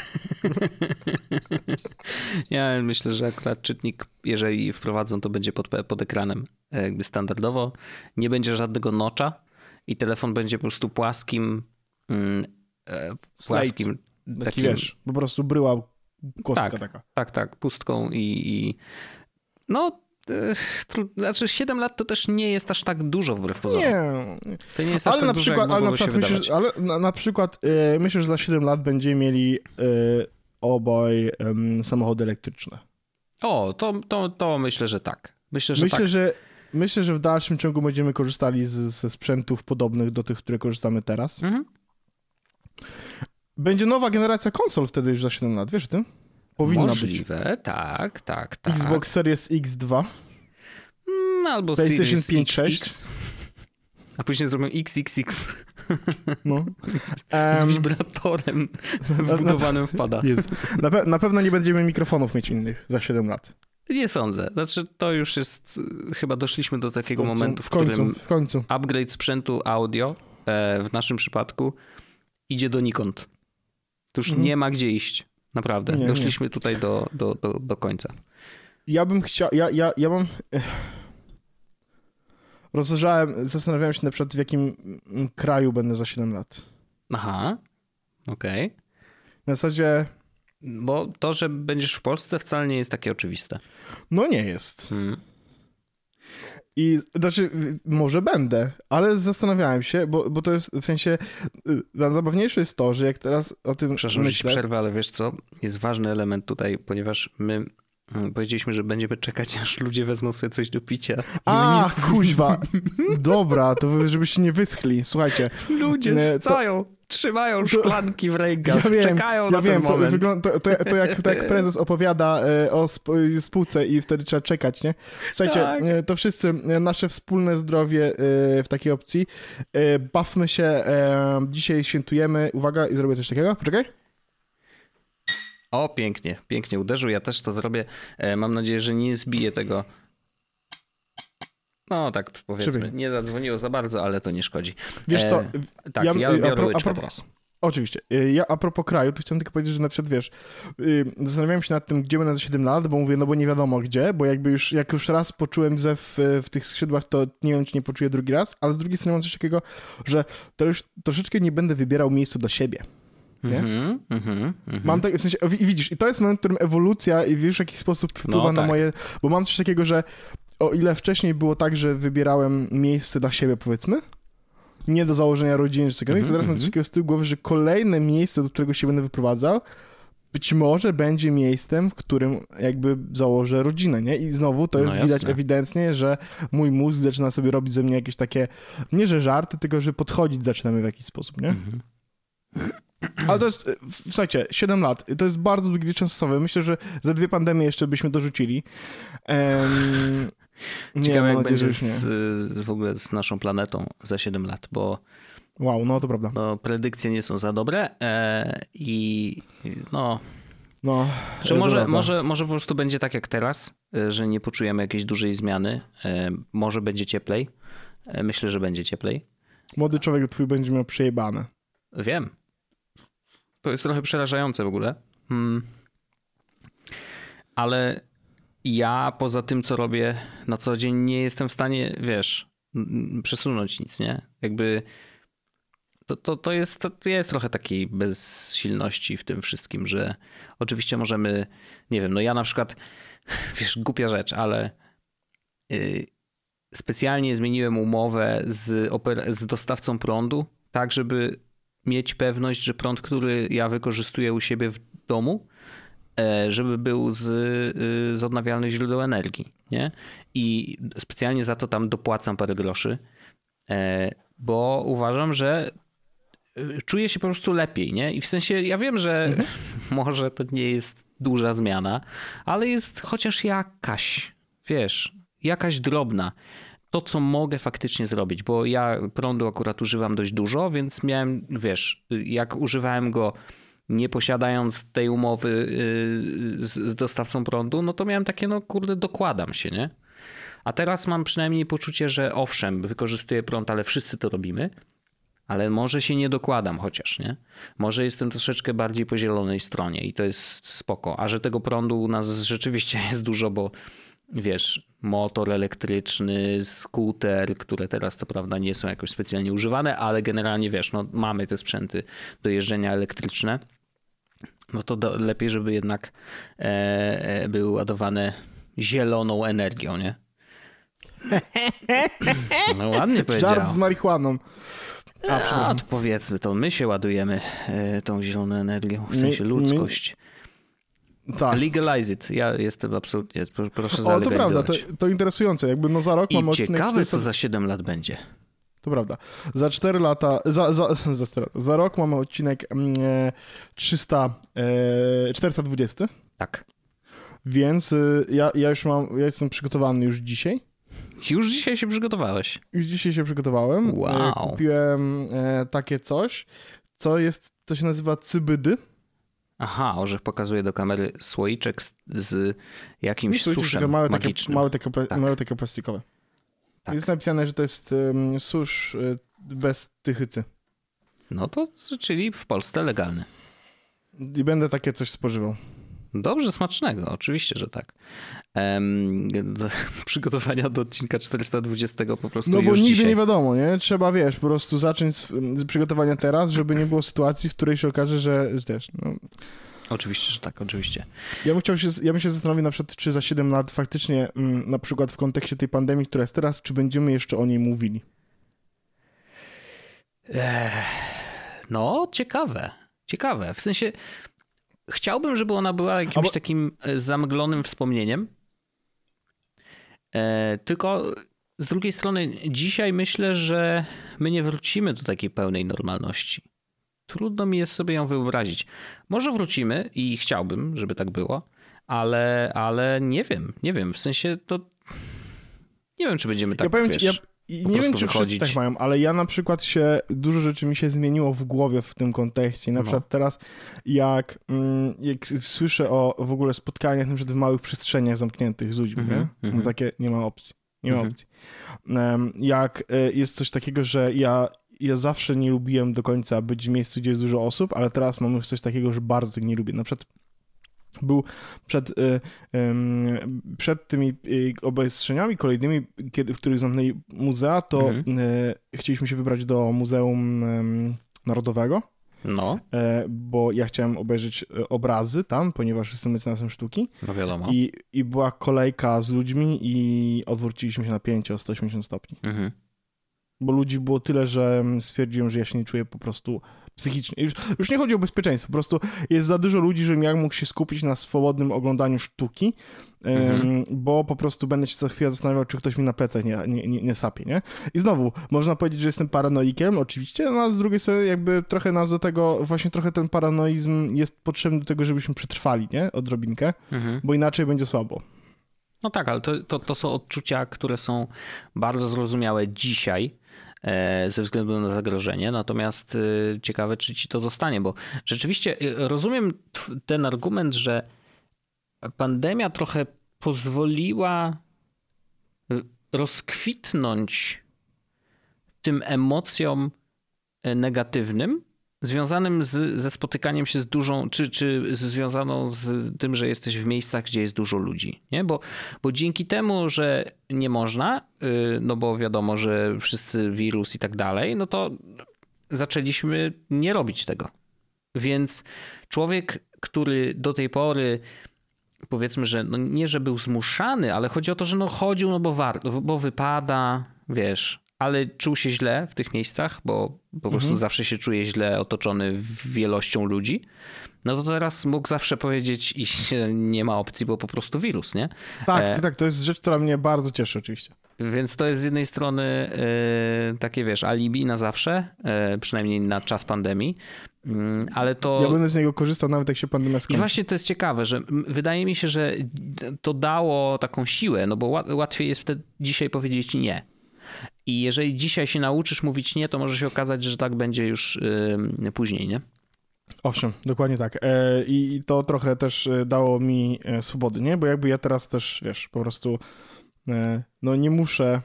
ja myślę, że akurat czytnik, jeżeli wprowadzą, to będzie pod, pod ekranem e, jakby standardowo. Nie będzie żadnego nocza i telefon będzie po prostu płaskim mm, e, płaskim Slate. takim... wiesz, po prostu bryła kostka tak, taka. Tak, tak, pustką i, i... no znaczy 7 lat to też nie jest aż tak dużo wbrew pozorom. Nie. To nie jest ale aż tak na dużo, przykład, ale na przykład, myślisz, ale na, na przykład yy, myślę, że za 7 lat będziemy mieli yy, obaj yy, samochody elektryczne. O, to, to, to myślę, że tak. Myślę, że myślę, tak. Że, myślę, że w dalszym ciągu będziemy korzystali z, ze sprzętów podobnych do tych, które korzystamy teraz. Mhm. Będzie nowa generacja konsol wtedy już za 7 lat, wiesz o tym? Powinna Możliwe, być. tak, tak, tak. Xbox Series X2. Mm, albo PlayStation Series 5, X A później zrobią XXX. No. Z wibratorem wbudowanym wpada. Na, pe na pewno nie będziemy mikrofonów mieć innych za 7 lat. Nie sądzę. Znaczy, to już jest. Chyba doszliśmy do takiego w końcu, momentu, w, w końcu, którym w końcu. upgrade sprzętu audio e, w naszym przypadku idzie donikąd. Tu już mhm. nie ma gdzie iść. Naprawdę. Nie, Doszliśmy nie. tutaj do, do, do, do, końca. Ja bym chciał. Ja, ja, ja mam. Rozważałem, zastanawiałem się na przykład, w jakim kraju będę za 7 lat. Aha, okej. Okay. zasadzie. Bo to, że będziesz w Polsce, wcale nie jest takie oczywiste. No nie jest. Hmm. I znaczy, może będę, ale zastanawiałem się, bo, bo to jest w sensie. Y, zabawniejsze jest to, że jak teraz o tym. Przepraszam, myślę... że przerwę, ale wiesz co? Jest ważny element tutaj, ponieważ my y, Powiedzieliśmy, że będziemy czekać, aż ludzie wezmą sobie coś do picia. A, nie... kuźwa! Dobra, to żebyście nie wyschli. Słuchajcie. Ludzie y, stają trzymają szklanki w rękach, ja wiem, czekają ja na wiem, ten moment. Wygląda, to, to, to, jak, to jak prezes opowiada e, o spółce i wtedy trzeba czekać, nie? Słuchajcie, tak. E, to wszyscy, e, nasze wspólne zdrowie w takiej opcji. Bawmy się, dzisiaj świętujemy, uwaga, i zrobię coś takiego, poczekaj. O, pięknie, pięknie uderzył, ja też to zrobię. Mam nadzieję, że nie zbiję tego no tak, powiedzmy. Nie zadzwoniło za bardzo, ale to nie szkodzi. Wiesz co, e, tak, ja, ja biorę a, pro, a, pro, Oczywiście. E, ja a propos kraju, to chciałem tylko powiedzieć, że na przykład wiesz, yy, zastanawiałem się nad tym, gdzie będę za 7 lat, bo mówię, no bo nie wiadomo gdzie, bo jakby już, jak już raz poczułem ze e, w tych skrzydłach, to nie wiem, czy nie poczuję drugi raz, ale z drugiej strony mam coś takiego, że to już troszeczkę nie będę wybierał miejsca dla siebie. Nie? Mm -hmm, mm -hmm. Mam tak, w sensie, widzisz, i to jest moment, w którym ewolucja i w jaki sposób wpływa no, tak. na moje, bo mam coś takiego, że o ile wcześniej było tak, że wybierałem miejsce dla siebie, powiedzmy, nie do założenia rodziny czy cokolwiek, mm -hmm, teraz mam coś mhm, takiego z tyłu głowy, że kolejne miejsce, do którego się będę wyprowadzał, być może będzie miejscem, w którym jakby założę rodzinę, nie? I znowu to no jest no widać ewidentnie, że mój mózg zaczyna sobie robić ze mnie jakieś takie, nie że żarty, tylko że podchodzić zaczynamy w jakiś sposób, nie? Mm -hmm. Ale to jest, e, słuchajcie, 7 lat. To jest bardzo długi czas czasowy. Myślę, że za dwie pandemie jeszcze byśmy dorzucili. Um, Ciekawe, jak będzie z, y, w ogóle z naszą planetą za 7 lat, bo. Wow, no to prawda. No, predykcje nie są za dobre e, i no. No, Czy może, może, może po prostu będzie tak jak teraz, e, że nie poczujemy jakiejś dużej zmiany. E, może będzie cieplej. E, myślę, że będzie cieplej. Młody człowiek twój będzie miał przejebane. Wiem. To jest trochę przerażające w ogóle. Hmm. Ale ja poza tym, co robię na co dzień, nie jestem w stanie, wiesz, przesunąć nic, nie? Jakby to, to, to, jest, to, to jest trochę takiej bezsilności w tym wszystkim, że oczywiście możemy, nie wiem, no ja na przykład, wiesz, głupia rzecz, ale yy, specjalnie zmieniłem umowę z, z dostawcą prądu, tak żeby mieć pewność, że prąd, który ja wykorzystuję u siebie w domu, E, żeby był z, e, z odnawialnych źródeł energii, nie? I specjalnie za to tam dopłacam parę groszy, e, bo uważam, że czuję się po prostu lepiej, nie? I w sensie ja wiem, że mhm. może to nie jest duża zmiana, ale jest chociaż jakaś, wiesz, jakaś drobna. To, co mogę faktycznie zrobić, bo ja prądu akurat używam dość dużo, więc miałem, wiesz, jak używałem go nie posiadając tej umowy y, z, z dostawcą prądu, no to miałem takie, no kurde, dokładam się, nie? A teraz mam przynajmniej poczucie, że owszem, wykorzystuję prąd, ale wszyscy to robimy, ale może się nie dokładam chociaż, nie? Może jestem troszeczkę bardziej po zielonej stronie i to jest spoko. A że tego prądu u nas rzeczywiście jest dużo, bo wiesz, motor elektryczny, skuter, które teraz co prawda nie są jakoś specjalnie używane, ale generalnie wiesz, no mamy te sprzęty do jeżdżenia elektryczne no to do, lepiej, żeby jednak e, e były ładowane zieloną energią, nie? No ładnie powiedziałem. Żart z marihuaną. A, A to powiedzmy, to my się ładujemy e, tą zieloną energią, w sensie my, ludzkość. My... Tak. Legalize it. Ja jestem absolutnie, proszę zalegalizować. O, to prawda, to, to interesujące. Jakby no za rok I mamy ciekawe, co za 7 lat będzie to prawda. Za 4 lata, za, za, za, 4 lata, za rok mamy odcinek 300, mm, 420. E, e, tak. Więc e, ja, ja już mam, ja jestem przygotowany już dzisiaj. Już dzisiaj się przygotowałeś. Już dzisiaj się przygotowałem. Wow. Kupiłem takie coś, co jest, to się nazywa cybydy. Aha, Orzech pokazuje do kamery słoiczek z, z jakimś suszem małe magicznym. Takie, małe, takie, tak. małe takie plastikowe. Tak. Jest napisane, że to jest um, susz e, bez tychycy. No to czyli w Polsce legalny. I będę takie coś spożywał. Dobrze, smacznego, oczywiście, że tak. Um, do, przygotowania do odcinka 420 po prostu. No bo już nigdy dzisiaj. nie wiadomo, nie? Trzeba wiesz, po prostu zacząć z, z, przygotowania teraz, żeby nie było sytuacji, w której się okaże, że też. No, Oczywiście, że tak, oczywiście. Ja bym, chciał się, ja bym się zastanowił na przykład, czy za 7 lat faktycznie, mm, na przykład w kontekście tej pandemii, która jest teraz, czy będziemy jeszcze o niej mówili? No, ciekawe. Ciekawe. W sensie chciałbym, żeby ona była jakimś takim e, zamglonym wspomnieniem. E, tylko z drugiej strony, dzisiaj myślę, że my nie wrócimy do takiej pełnej normalności. Trudno mi jest sobie ją wyobrazić. Może wrócimy i chciałbym, żeby tak było, ale, ale nie wiem, nie wiem. W sensie to nie wiem, czy będziemy tak. Ja powiem wiesz, ja... I nie wiem, czy wychodzić. wszyscy tak mają, ale ja na przykład się, dużo rzeczy mi się zmieniło w głowie w tym kontekście. Na no. przykład teraz, jak, mm, jak słyszę o w ogóle spotkaniach na przykład w małych przestrzeniach zamkniętych z ludźmi, mm -hmm, nie? Mhm, no, mhm. takie nie ma opcji. Nie ma mm -hmm. opcji. jak e, jest coś takiego, że ja ja zawsze nie lubiłem do końca być w miejscu, gdzie jest dużo osób, ale teraz mam już coś takiego, że bardzo tego nie lubię. Na przykład był przed, y, przed tymi y, obejrzeniami kolejnymi, kiedy, w których zamknęli muzea, to mhm. Y, chcieliśmy się wybrać do Muzeum Narodowego. No. E, bo ja chciałem obejrzeć obrazy tam, ponieważ jestem mecenasem sztuki. No wiadomo. I, I była kolejka z ludźmi i odwróciliśmy się na pięcio o 180 stopni. Mhm bo ludzi było tyle, że stwierdziłem, że ja się nie czuję po prostu psychicznie. Już, już nie chodzi o bezpieczeństwo, po prostu jest za dużo ludzi, żebym ja mógł się skupić na swobodnym oglądaniu sztuki, mhm. bo po prostu będę się co chwilę zastanawiał, czy ktoś mi na plecach nie, nie, nie, nie sapie, nie? I znowu, można powiedzieć, że jestem paranoikiem, oczywiście, no, a z drugiej strony jakby trochę nas do tego, właśnie trochę ten paranoizm jest potrzebny do tego, żebyśmy przetrwali, nie? Odrobinkę, mhm. bo inaczej będzie słabo. No tak, ale to, to, to są odczucia, które są bardzo zrozumiałe dzisiaj E, ze względu na zagrożenie. Natomiast e, ciekawe, czy ci to zostanie, bo rzeczywiście e, rozumiem ten argument, że pandemia trochę pozwoliła rozkwitnąć tym emocjom negatywnym, związanym z, ze spotykaniem się z dużą, czy, czy związaną z tym, że jesteś w miejscach, gdzie jest dużo ludzi, nie? Bo, bo dzięki temu, że nie można, y, no bo wiadomo, że wszyscy wirus i tak dalej, no to zaczęliśmy nie robić tego. Więc człowiek, który do tej pory powiedzmy, że no nie, że był zmuszany, ale chodzi o to, że no chodził, no bo, war, bo wypada, wiesz, ale czuł się źle w tych miejscach, bo po mhm. prostu zawsze się czuje źle otoczony wielością ludzi. No to teraz mógł zawsze powiedzieć, iż nie ma opcji, bo po prostu wirus, nie? Tak, e, tak, to jest rzecz, która mnie bardzo cieszy, oczywiście. Więc to jest z jednej strony y, takie, wiesz, alibi na zawsze, y, przynajmniej na czas pandemii, y, ale to... Ja będę z niego korzystał nawet jak się pandemia skończy. I właśnie to jest ciekawe, że wydaje mi się, że to dało taką siłę, no bo łatwiej jest wtedy dzisiaj powiedzieć nie i jeżeli dzisiaj się nauczysz mówić nie, to może się okazać, że tak będzie już yy, później, nie? Owszem, dokładnie tak. E, I to trochę też e, dało mi e, swobody, nie? Bo jakby ja teraz też, wiesz, po prostu no nie muszę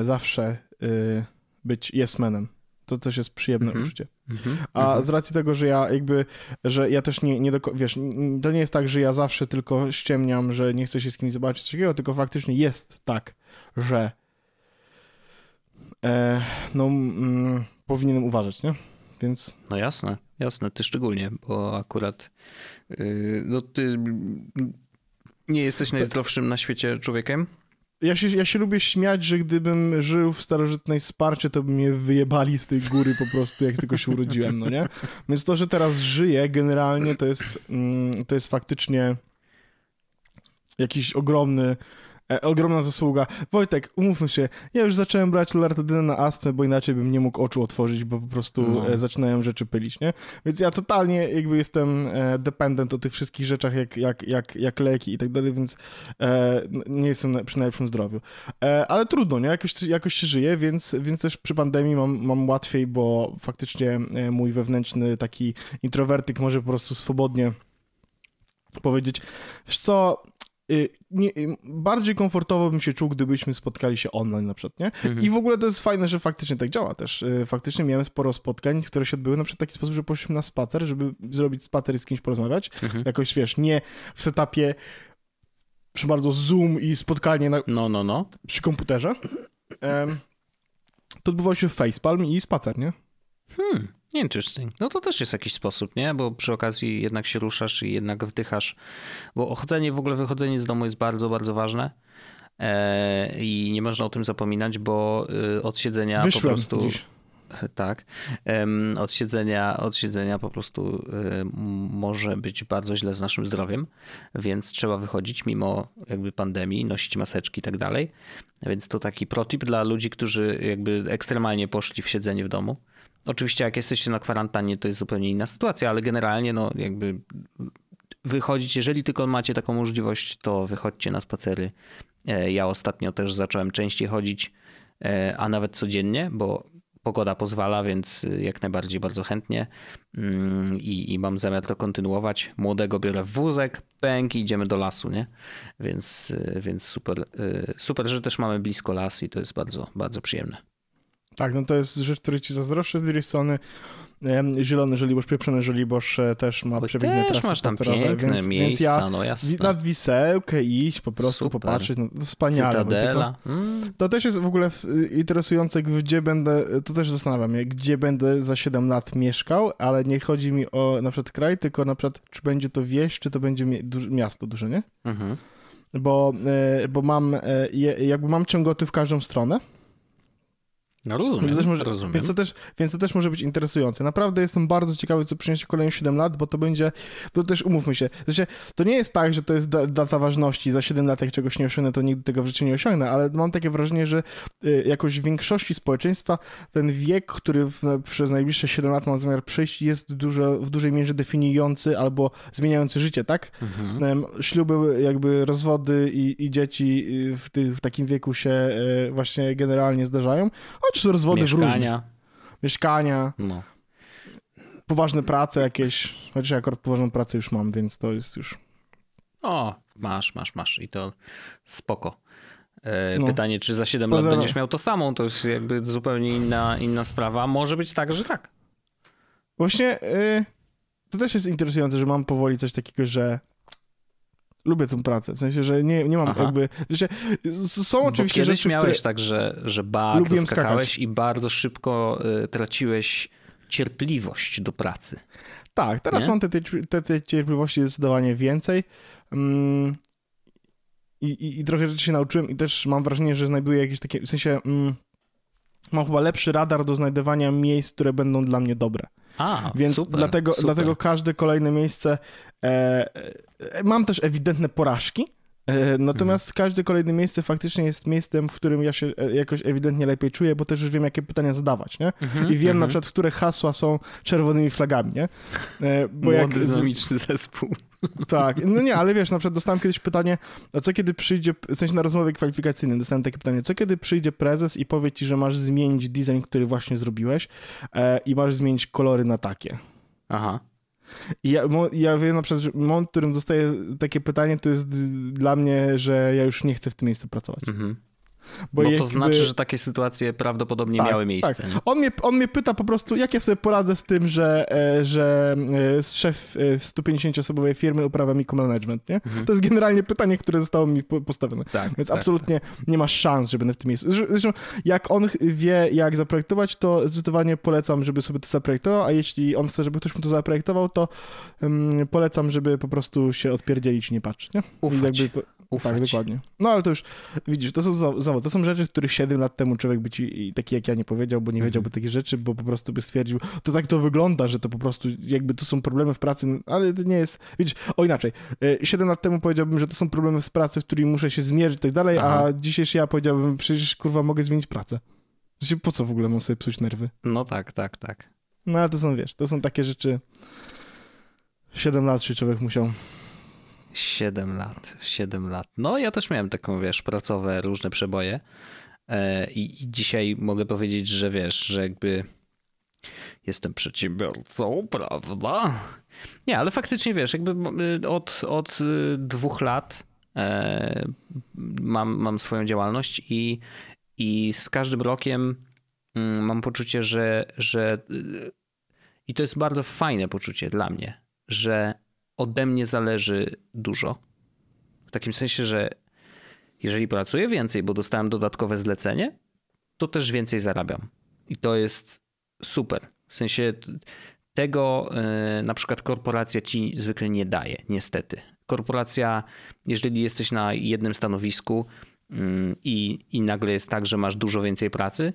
zawsze być yesmenem. To też jest przyjemne mm -hmm. uczucie. Mm -hmm. A mhm. z racji tego, że ja jakby, że ja też nie, nie do, wiesz, to nie jest tak, że ja zawsze tylko ściemniam, że nie chcę się z kimś zobaczyć, coś takiego, tylko faktycznie jest tak, że e, no, mm, powinienem uważać, nie? Więc... No jasne, jasne, ty szczególnie, bo akurat yy, no ty nie jesteś tak. najzdrowszym na świecie człowiekiem. Ja się, ja się lubię śmiać, że gdybym żył w starożytnej Sparcie, to by mnie wyjebali z tej góry po prostu, jak tylko się urodziłem, no nie? Więc to, że teraz żyję, generalnie to jest, mm, to jest faktycznie jakiś ogromny E, ogromna zasługa. Wojtek, umówmy się, ja już zacząłem brać Lartadynę na astmę, bo inaczej bym nie mógł oczu otworzyć, bo po prostu no. e, zaczynają rzeczy pylić, nie? Więc ja totalnie jakby jestem e, dependent o tych wszystkich rzeczach, jak, jak, jak, jak leki i tak dalej, więc e, nie jestem na, przy najlepszym zdrowiu. E, ale trudno, nie? Jakoś, jakoś się żyje, więc, więc też przy pandemii mam, mam łatwiej, bo faktycznie e, mój wewnętrzny taki introwertyk może po prostu swobodnie powiedzieć, wiesz co, Y, nie, y, bardziej komfortowo bym się czuł, gdybyśmy spotkali się online na przykład, nie? Mhm. I w ogóle to jest fajne, że faktycznie tak działa też. Y, faktycznie miałem sporo spotkań, które się odbyły na przykład w taki sposób, że poszliśmy na spacer, żeby zrobić spacer i z kimś porozmawiać. Mhm. Jakoś, wiesz, nie w setupie proszę bardzo, Zoom i spotkanie na... no, no, no. przy komputerze. Um, to odbywało się w facepalm i spacer, nie? Hmm. Interesting. No to też jest jakiś sposób, nie? Bo przy okazji jednak się ruszasz i jednak wdychasz. Bo chodzenie, w ogóle wychodzenie z domu jest bardzo, bardzo ważne. E, I nie można o tym zapominać, bo y, od siedzenia Wyszłem po prostu. Dziś. Tak. Od siedzenia, od siedzenia po prostu y, może być bardzo źle z naszym zdrowiem, więc trzeba wychodzić mimo jakby pandemii, nosić maseczki i tak dalej. Więc to taki protip dla ludzi, którzy jakby ekstremalnie poszli w siedzenie w domu. Oczywiście jak jesteście na kwarantannie, to jest zupełnie inna sytuacja, ale generalnie no jakby wychodzić, jeżeli tylko macie taką możliwość, to wychodźcie na spacery. E, ja ostatnio też zacząłem częściej chodzić, e, a nawet codziennie, bo pogoda pozwala, więc jak najbardziej bardzo chętnie mm, I, i, mam zamiar to kontynuować. Młodego biorę w wózek, pęk i idziemy do lasu, nie? Więc, e, więc super, super, że też mamy blisko las i to jest bardzo, bardzo przyjemne. Tak, no to jest rzecz, której ci zazdroszczę z drugiej strony. Zielony Żoliborz, pieprzony Żoliborz e, też ma przebiegłe trasy masz tam piękne więc, miejsca, więc ja no jasne. na Wisełkę iść, po prostu Super. popatrzeć, no to wspaniale. Tylko, mm. To też jest w ogóle y, interesujące, gdzie będę, y, to też zastanawiam się, gdzie będę za 7 lat mieszkał, ale nie chodzi mi o na przykład kraj, tylko na przykład czy będzie to wieś, czy to będzie miasto duże, nie? Mhm. Bo, y, bo mam, jakby mam ciągoty w każdą stronę, no rozumiem, więc to też może, rozumiem. Więc to, też, więc to też może być interesujące. Naprawdę jestem bardzo ciekawy, co przyniesie kolejne 7 lat, bo to będzie, to też umówmy się, znaczy, to nie jest tak, że to jest data ważności, za 7 lat jak czegoś nie osiągnę, to nigdy tego w życiu nie osiągnę, ale mam takie wrażenie, że y, jakoś w większości społeczeństwa ten wiek, który w, przez najbliższe 7 lat mam zamiar przejść, jest dużo, w dużej mierze definiujący albo zmieniający życie, tak? Mhm. Śluby, jakby rozwody i, i dzieci y, w, w takim wieku się y, właśnie generalnie zdarzają czy to rozwody Mieszkania. w różnych. Mieszkania. No. Poważne prace jakieś, chociaż ja akurat poważną pracę już mam, więc to jest już... O, masz, masz, masz i to spoko. E, no. Pytanie, czy za 7 lat będziesz miał to samą, to jest jakby zupełnie inna, inna sprawa. Może być tak, że tak. Właśnie y, to też jest interesujące, że mam powoli coś takiego, że lubię tę pracę. W sensie, że nie, nie mam Aha. jakby... Znaczy, są oczywiście Bo kiedyś rzeczy, miałeś które... tak, że, że bardzo skakałeś i bardzo szybko y, traciłeś cierpliwość do pracy. Tak, teraz nie? mam te, te, te cierpliwości zdecydowanie więcej. Mm, i, i, I, trochę rzeczy się nauczyłem i też mam wrażenie, że znajduję jakieś takie... W sensie... Mm, mam chyba lepszy radar do znajdywania miejsc, które będą dla mnie dobre. A, Więc super, dlatego, super. dlatego każde kolejne miejsce. E, e, mam też ewidentne porażki. E, natomiast mhm. każde kolejne miejsce faktycznie jest miejscem, w którym ja się e, jakoś ewidentnie lepiej czuję, bo też już wiem, jakie pytania zadawać, nie? Mhm, I wiem mhm. na przykład, które hasła są czerwonymi flagami, nie? E, bo Młody, jak... dynamiczny zespół. Tak, no nie, ale wiesz, na przykład dostałem kiedyś pytanie, a co kiedy przyjdzie, w sensie na rozmowie kwalifikacyjnej dostałem takie pytanie, co kiedy przyjdzie prezes i powie ci, że masz zmienić design, który właśnie zrobiłeś e, i masz zmienić kolory na takie. Aha. I ja, ja wiem na przykład, że moment, w którym dostaję takie pytanie, to jest dla mnie, że ja już nie chcę w tym miejscu pracować. Mhm. Bo, bo no jakby... to znaczy, że takie sytuacje prawdopodobnie tak, miały tak. miejsce. Tak. On, mnie, on mnie pyta po prostu, jak ja sobie poradzę z tym, że, e, że e, szef 150-osobowej e, firmy uprawia micromanagement, nie? Mhm. To jest generalnie pytanie, które zostało mi postawione. Tak, Więc tak, absolutnie tak. nie ma szans, że będę w tym miejscu. Zresztą jak on wie, jak zaprojektować, to zdecydowanie polecam, żeby sobie to zaprojektował, a jeśli on chce, żeby ktoś mu to zaprojektował, to um, polecam, żeby po prostu się odpierdzielić i nie patrzeć, nie? Ufać. Jakby, Ufać. Tak, dokładnie. No ale to już, widzisz, to są, zawody to są rzeczy, których 7 lat temu człowiek by ci, taki jak ja, nie powiedział, bo nie mhm. wiedziałby takich rzeczy, bo po prostu by stwierdził, to tak to wygląda, że to po prostu jakby to są problemy w pracy, ale to nie jest, widzisz, o inaczej, 7 e, lat temu powiedziałbym, że to są problemy z pracy, w których muszę się zmierzyć i tak dalej, Aha. a dzisiejszy ja powiedziałbym, przecież kurwa mogę zmienić pracę. po co w ogóle mam sobie psuć nerwy? No tak, tak, tak. No ale to są, wiesz, to są takie rzeczy, 7 lat się człowiek musiał 7 lat, 7 lat. No ja też miałem taką, wiesz, pracowe różne przeboje e, i, i dzisiaj mogę powiedzieć, że wiesz, że jakby jestem przedsiębiorcą, prawda? Nie, ale faktycznie wiesz, jakby y, od, od y, dwóch lat e, mam, mam swoją działalność i, i z każdym rokiem mm, mam poczucie, że, że y, i to jest bardzo fajne poczucie dla mnie, że ode mnie zależy dużo. W takim sensie, że jeżeli pracuję więcej, bo dostałem dodatkowe zlecenie, to też więcej zarabiam. I to jest super. W sensie tego y, na przykład korporacja ci zwykle nie daje, niestety. Korporacja, jeżeli jesteś na jednym stanowisku y, i, i nagle jest tak, że masz dużo więcej pracy,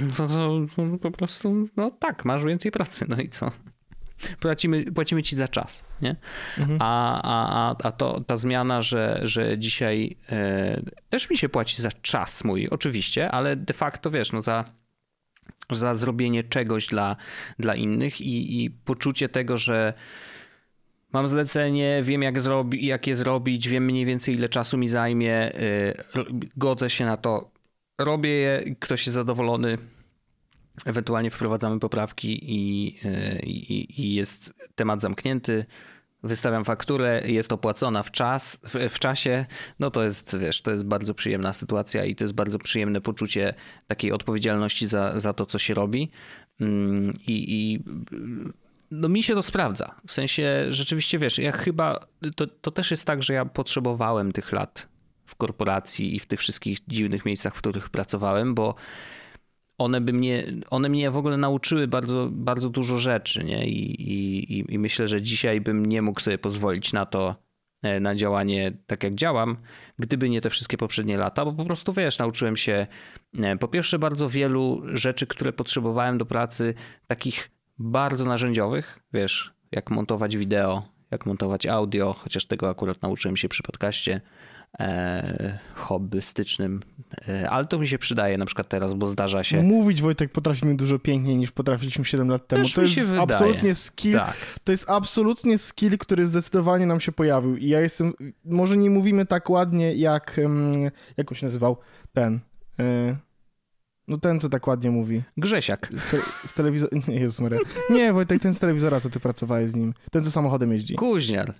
no to po prostu, no tak, masz więcej pracy, no i co? Płacimy, płacimy ci za czas, nie? Mhm. A, a, a, to, ta zmiana, że, że dzisiaj e, też mi się płaci za czas mój, oczywiście, ale de facto, wiesz, no za za zrobienie czegoś dla, dla innych i, i poczucie tego, że mam zlecenie, wiem jak, zrobi, jak je zrobić, wiem mniej więcej ile czasu mi zajmie, yy, godzę się na to, robię je, ktoś jest zadowolony, ewentualnie wprowadzamy poprawki y, i, i, i, jest temat zamknięty. Wystawiam fakturę, jest opłacona w, czas, w, w, czasie. No to jest, wiesz, to jest bardzo przyjemna sytuacja i to jest bardzo przyjemne poczucie takiej odpowiedzialności za, za to, co się robi. Mm, I, i no mi się to sprawdza. W sensie rzeczywiście, wiesz, ja chyba, to, to też jest tak, że ja potrzebowałem tych lat w korporacji i w tych wszystkich dziwnych miejscach, w których pracowałem, bo one by mnie, one mnie w ogóle nauczyły bardzo, bardzo dużo rzeczy, nie? I, i, I myślę, że dzisiaj bym nie mógł sobie pozwolić na to, e, na działanie tak jak działam, gdyby nie te wszystkie poprzednie lata, bo po prostu wiesz, nauczyłem się e, po pierwsze bardzo wielu rzeczy, które potrzebowałem do pracy, takich bardzo narzędziowych, wiesz, jak montować wideo, jak montować audio, chociaż tego akurat nauczyłem się przy podcaście e, hobbystycznym, e, ale to mi się przydaje na przykład teraz, bo zdarza się. Mówić Wojtek potrafimy dużo piękniej niż potrafiliśmy 7 lat temu. Też to jest absolutnie skill. Tak. To jest absolutnie skill, który zdecydowanie nam się pojawił. I ja jestem. Może nie mówimy tak ładnie, jak. Jak on się nazywał? Ten. E, no ten, co tak ładnie mówi. Grzesiak. Z, te, z telewizora... Nie, Jezus Maria. Nie, Wojtek, ten z telewizora, co ty pracowałeś z nim. Ten, co samochodem jeździ. Kuźniar.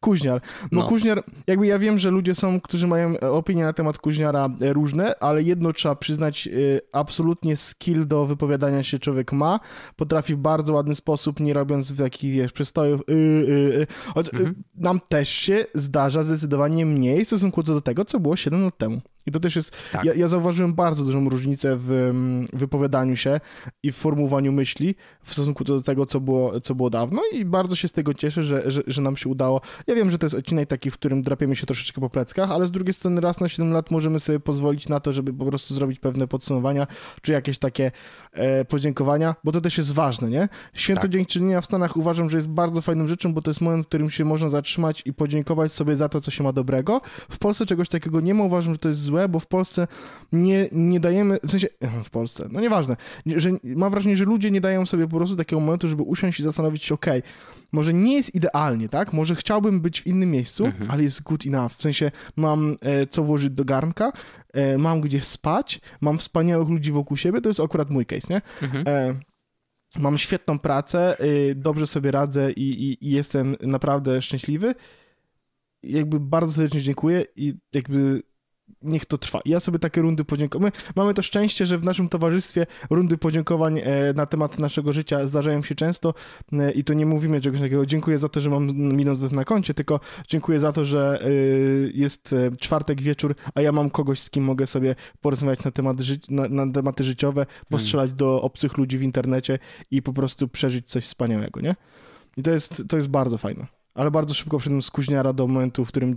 Kuźniar. No, no Kuźniar, jakby ja wiem, że ludzie są, którzy mają e, opinie na temat Kuźniara e, różne, ale jedno trzeba przyznać, e, absolutnie skill do wypowiadania się człowiek ma. Potrafi w bardzo ładny sposób, nie robiąc w takich, wiesz, przystojów. Yy, yy, yy. Choć, y, mhm. Nam też się zdarza zdecydowanie mniej w stosunku do tego, co było 7 lat temu. I to też jest. Tak. Ja, ja, zauważyłem bardzo dużą różnicę w mm, wypowiadaniu się i w formułowaniu myśli w stosunku do tego, co było, co było dawno, i bardzo się z tego cieszę, że, że, że nam się udało. Ja wiem, że to jest odcinek taki, w którym drapiemy się troszeczkę po pleckach, ale z drugiej strony raz na 7 lat możemy sobie pozwolić na to, żeby po prostu zrobić pewne podsumowania czy jakieś takie e, podziękowania, bo to też jest ważne, nie? Święto tak. Dziękczynienia w Stanach uważam, że jest bardzo fajną rzeczą, bo to jest moment, w którym się można zatrzymać i podziękować sobie za to, co się ma dobrego. W Polsce czegoś takiego nie ma, uważam, że to jest złe złe, bo w Polsce nie, nie dajemy, w sensie w Polsce, no nieważne, że mam wrażenie, że ludzie nie dają sobie po prostu takiego momentu, żeby usiąść i zastanowić się, okej, okay, może nie jest idealnie, tak? Może chciałbym być w innym miejscu, mhm. ale jest good enough. W sensie mam e, co włożyć do garnka, e, mam gdzie spać, mam wspaniałych ludzi wokół siebie, to jest akurat mój case, nie? Mhm. E mam świetną pracę, y, dobrze sobie radzę i, i, i, jestem naprawdę szczęśliwy. Jakby bardzo serdecznie dziękuję i jakby niech to trwa. Ja sobie takie rundy podziękowań. Mamy to szczęście, że w naszym towarzystwie rundy podziękowań e, na temat naszego życia zdarzają się często e, i to nie mówimy czegoś takiego. Dziękuję za to, że mam milion na koncie, tylko dziękuję za to, że e, jest czwartek wieczór, a ja mam kogoś, z kim mogę sobie porozmawiać na, temat ży... na, na tematy życiowe, postrzelać hmm. do obcych ludzi w internecie i po prostu przeżyć coś wspaniałego, nie? I to jest, to jest bardzo fajne. Ale bardzo szybko wszedłem z kuźniara do momentu, w którym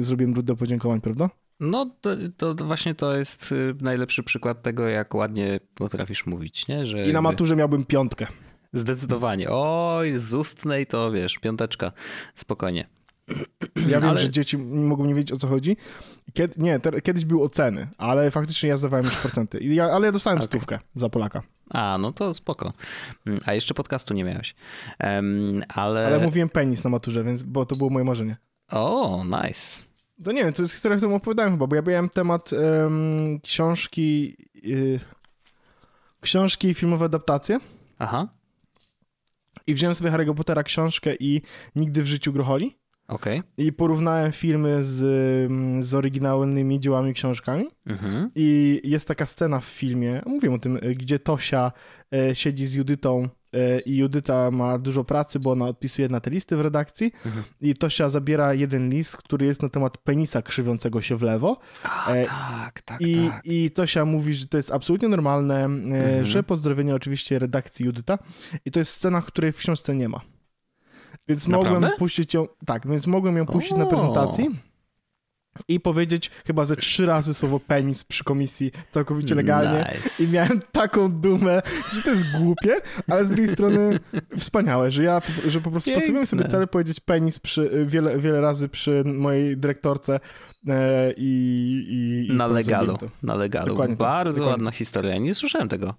zrobiłem rudę podziękowań, prawda? No, to, to, właśnie to jest y, najlepszy przykład tego, jak ładnie potrafisz mówić, nie? Że I na maturze miałbym piątkę. Zdecydowanie. Oj, z ustnej to wiesz, piąteczka. Spokojnie. Ja wiem, ale... że dzieci mogą nie wiedzieć o co chodzi. Kiedy, nie, te, kiedyś były oceny, ale faktycznie ja zdawałem już procenty. Ja, ale ja dostałem okay. stówkę za Polaka. A, no to spoko. Mm, a jeszcze podcastu nie miałeś. Um, ale... ale mówiłem penis na maturze, więc bo to było moje marzenie. O, nice. To nie wiem, to jest historia, którą opowiadałem chyba, bo ja miałem temat um, książki... Yy, książki i filmowe adaptacje. Aha. I wziąłem sobie Harry'ego Pottera książkę i Nigdy w życiu Grocholi. Okay. I porównałem filmy z, mm, z oryginalnymi dziełami książkami. Mhm. I jest taka scena w filmie, mówię o tym, e, gdzie Tosia e, siedzi z Judytą e, i Judyta ma dużo pracy, bo ona odpisuje na te listy w redakcji mhm. i Tosia zabiera jeden list, który jest na temat penisa krzywiącego się w lewo. A, tak, tak, i, tak. I Tosia mówi, że to jest absolutnie normalne, mhm. że pozdrowienie oczywiście redakcji Judyta i to jest scena, której w książce nie ma. Więc Naprawdę? mogłem puścić ją. Tak, więc mogłem ją puścić o. na prezentacji i powiedzieć chyba ze trzy razy słowo penis przy komisji całkowicie legalnie. Nice. I miałem taką dumę, że znaczy, to jest głupie, ale z drugiej strony wspaniałe, że ja że po prostu Piękne. postawiłem sobie cel powiedzieć penis przy, wiele, wiele razy przy mojej dyrektorce e, i... i, i na legalu, na legalu. Dokładnie tak, Bardzo tak, ładna historia, nie słyszałem tego.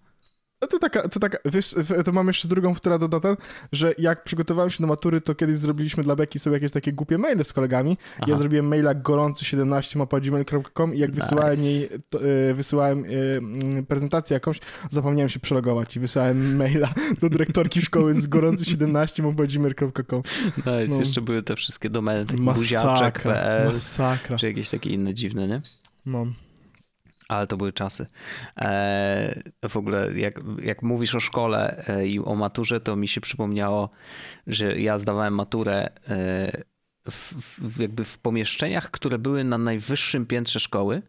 No to taka, to taka, wiesz, to mam jeszcze drugą, która doda ten, że jak przygotowałem się do matury, to kiedyś zrobiliśmy dla Beki sobie jakieś takie głupie maile z kolegami. Aha. Ja zrobiłem maila gorący17 mapa.gmail.com i jak nice. wysyłałem jej, to, e, wysyłałem y, prezentację jakąś, zapomniałem się przelogować i wysyłałem maila do dyrektorki szkoły z gorący17 mapa.gmail.com. Nice, no. jeszcze były te wszystkie domeny, masakra, buziaczek, PL, masakra. czy jakieś takie inne dziwne, nie? No. Ale to były czasy. E, w ogóle, jak, jak mówisz o szkole e, i o maturze, to mi się przypomniało, że ja zdawałem maturę e, w, w, jakby w pomieszczeniach, które były na najwyższym piętrze szkoły.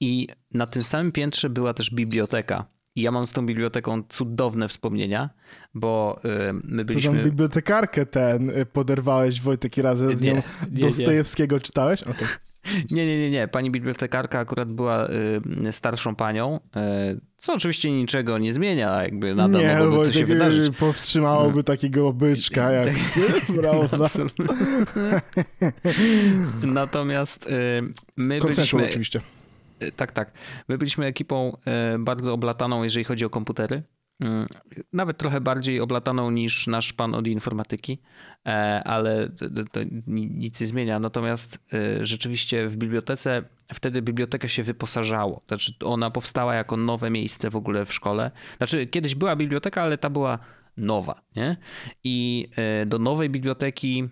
I na tym samym piętrze była też biblioteka. I ja mam z tą biblioteką cudowne wspomnienia, bo my byliśmy... Co tą bibliotekarkę ten y, poderwałeś Wojtek i razem z nią nie, Dostojewskiego nie. czytałeś? Okay. Nie, nie, nie, nie. Pani bibliotekarka akurat była y, starszą panią, y, co oczywiście niczego nie zmienia, jakby nadal nie, mogłoby bo to się tak, wydarzyć. powstrzymałoby no. takiego byczka, jak tak. na. Natomiast y, my Konsensual byliśmy... oczywiście. Y, tak, tak. My byliśmy ekipą y, bardzo oblataną, jeżeli chodzi o komputery. Mm, nawet trochę bardziej oblataną niż nasz pan od informatyki, e, ale to nic nie zmienia. Natomiast e, rzeczywiście w bibliotece, wtedy bibliotekę się wyposażało. Znaczy ona powstała jako nowe miejsce w ogóle w szkole. Znaczy kiedyś była biblioteka, ale ta była nowa. Nie? I e, do nowej biblioteki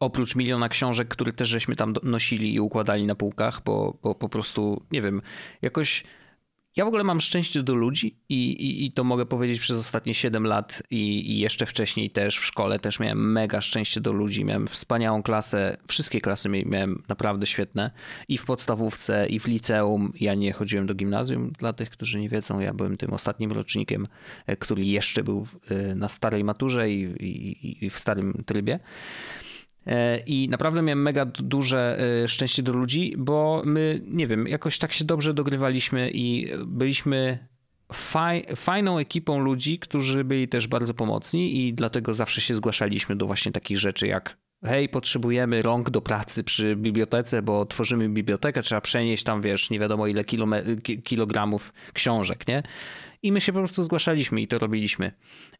Oprócz miliona książek, które też żeśmy tam nosili i układali na półkach, bo, bo po prostu, nie wiem, jakoś ja w ogóle mam szczęście do ludzi i, i, i to mogę powiedzieć przez ostatnie 7 lat i, i, jeszcze wcześniej też w szkole też miałem mega szczęście do ludzi. Miałem wspaniałą klasę, wszystkie klasy miałem naprawdę świetne i w podstawówce i w liceum. Ja nie chodziłem do gimnazjum, dla tych, którzy nie wiedzą, ja byłem tym ostatnim rocznikiem, e, który jeszcze był e, na starej maturze i, i w starym trybie. E, I naprawdę miałem mega duże e, szczęście do ludzi, bo my, nie wiem, jakoś tak się dobrze dogrywaliśmy i byliśmy faj, fajną ekipą ludzi, którzy byli też bardzo pomocni i dlatego zawsze się zgłaszaliśmy do właśnie takich rzeczy jak hej, potrzebujemy rąk do pracy przy bibliotece, bo tworzymy bibliotekę, trzeba przenieść tam, wiesz, nie wiadomo ile kilogramów książek, nie? I my się po prostu zgłaszaliśmy i to robiliśmy.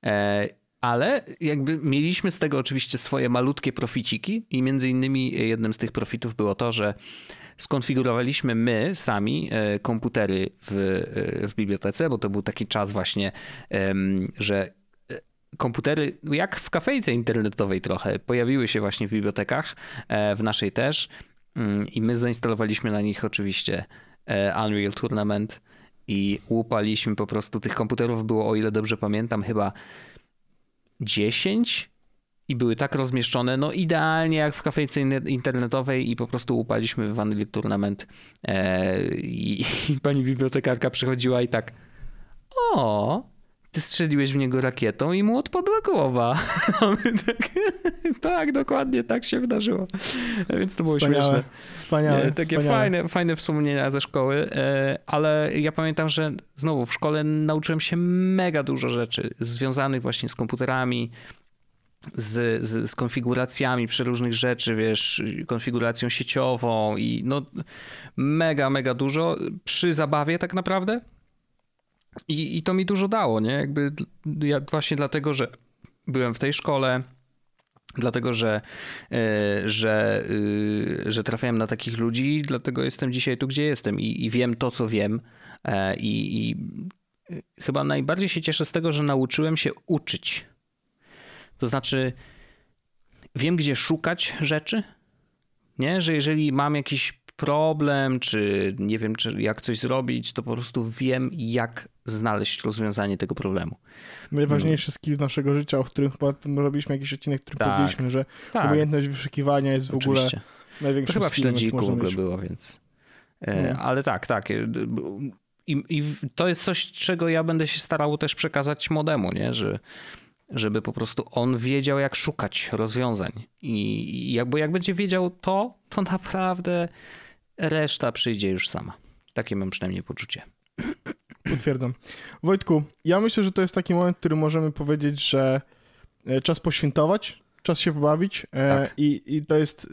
E, ale jakby mieliśmy z tego oczywiście swoje malutkie proficiki i między innymi jednym z tych profitów było to, że skonfigurowaliśmy my sami e, komputery w, e, w bibliotece, bo to był taki czas właśnie, że e, komputery, jak w kafejce internetowej trochę, pojawiły się właśnie w bibliotekach, w naszej też mm, i my zainstalowaliśmy na nich oczywiście Unreal Tournament i łupaliśmy po prostu tych komputerów było, o ile dobrze pamiętam, chyba 10 i były tak rozmieszczone, no idealnie jak w kafejce internetowej i po prostu upaliśmy w Vanilla Tournament eee, i, i, pani bibliotekarka przychodziła i tak o, ty strzeliłeś w niego rakietą i mu odpadła głowa. tak, tak, dokładnie tak się wydarzyło. E, więc to było wspaniałe, śmieszne. Wspaniałe. E, takie wspaniałe. Fajne, fajne wspomnienia ze szkoły, e, ale ja pamiętam, że znowu w szkole nauczyłem się mega dużo rzeczy związanych właśnie z komputerami, z, z, z konfiguracjami przeróżnych rzeczy, wiesz, konfiguracją sieciową i no mega, mega dużo przy zabawie tak naprawdę. I, I to mi dużo dało, nie? Jakby ja właśnie dlatego, że byłem w tej szkole, Dlatego, że, e, że, y, że trafiałem na takich ludzi, dlatego jestem dzisiaj tu, gdzie jestem i, i wiem to, co wiem. E, I, I, y, chyba najbardziej się cieszę z tego, że nauczyłem się uczyć. To znaczy, wiem, gdzie szukać rzeczy. Nie, że jeżeli mam jakiś problem, czy nie wiem, czy jak coś zrobić, to po prostu wiem, jak znaleźć rozwiązanie tego problemu. Najważniejszy no. skill naszego życia, o którym chyba robiliśmy jakiś odcinek, który tak. powiedzieliśmy, że tak. umiejętność wyszukiwania jest w Oczywiście. ogóle największym to chyba w śledziku w ogóle mieć. było, więc... No. Ale tak, tak. E, I, I, to jest coś, czego ja będę się starał też przekazać młodemu, nie? Że, żeby po prostu on wiedział, jak szukać rozwiązań. I, i jak, bo jak będzie wiedział to, to naprawdę Reszta przyjdzie już sama. Takie mam przynajmniej poczucie. Potwierdzam. Wojtku, ja myślę, że to jest taki moment, w którym możemy powiedzieć, że e, czas poświętować, czas się pobawić e, tak. I, i to jest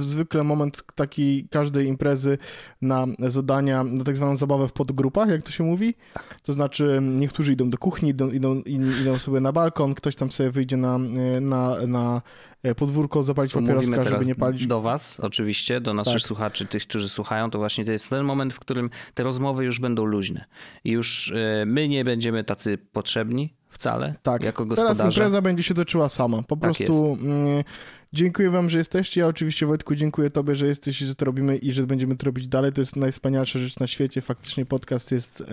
zwykle moment takiej każdej imprezy na zadania, na tak zwaną zabawę w podgrupach, jak to się mówi. Tak. To znaczy mm, niektórzy idą do kuchni, idą, idą, idą sobie na balkon, ktoś tam sobie wyjdzie na, e, na, na e, podwórko zapalić papieroska, żeby nie palić. Do was oczywiście, do naszych tak. słuchaczy, tych, którzy słuchają, to właśnie to jest ten moment, w którym te rozmowy już będą luźne. I już my nie będziemy tacy potrzebni, wcale tak. jako gospodarze. Teraz impreza będzie się toczyła sama. Po tak prostu mm, dziękuję wam, że jesteście. Ja oczywiście Wojtku dziękuję tobie, że jesteś i że to robimy i że będziemy to robić dalej. To jest najwspanialsza rzecz na świecie. Faktycznie podcast jest, y,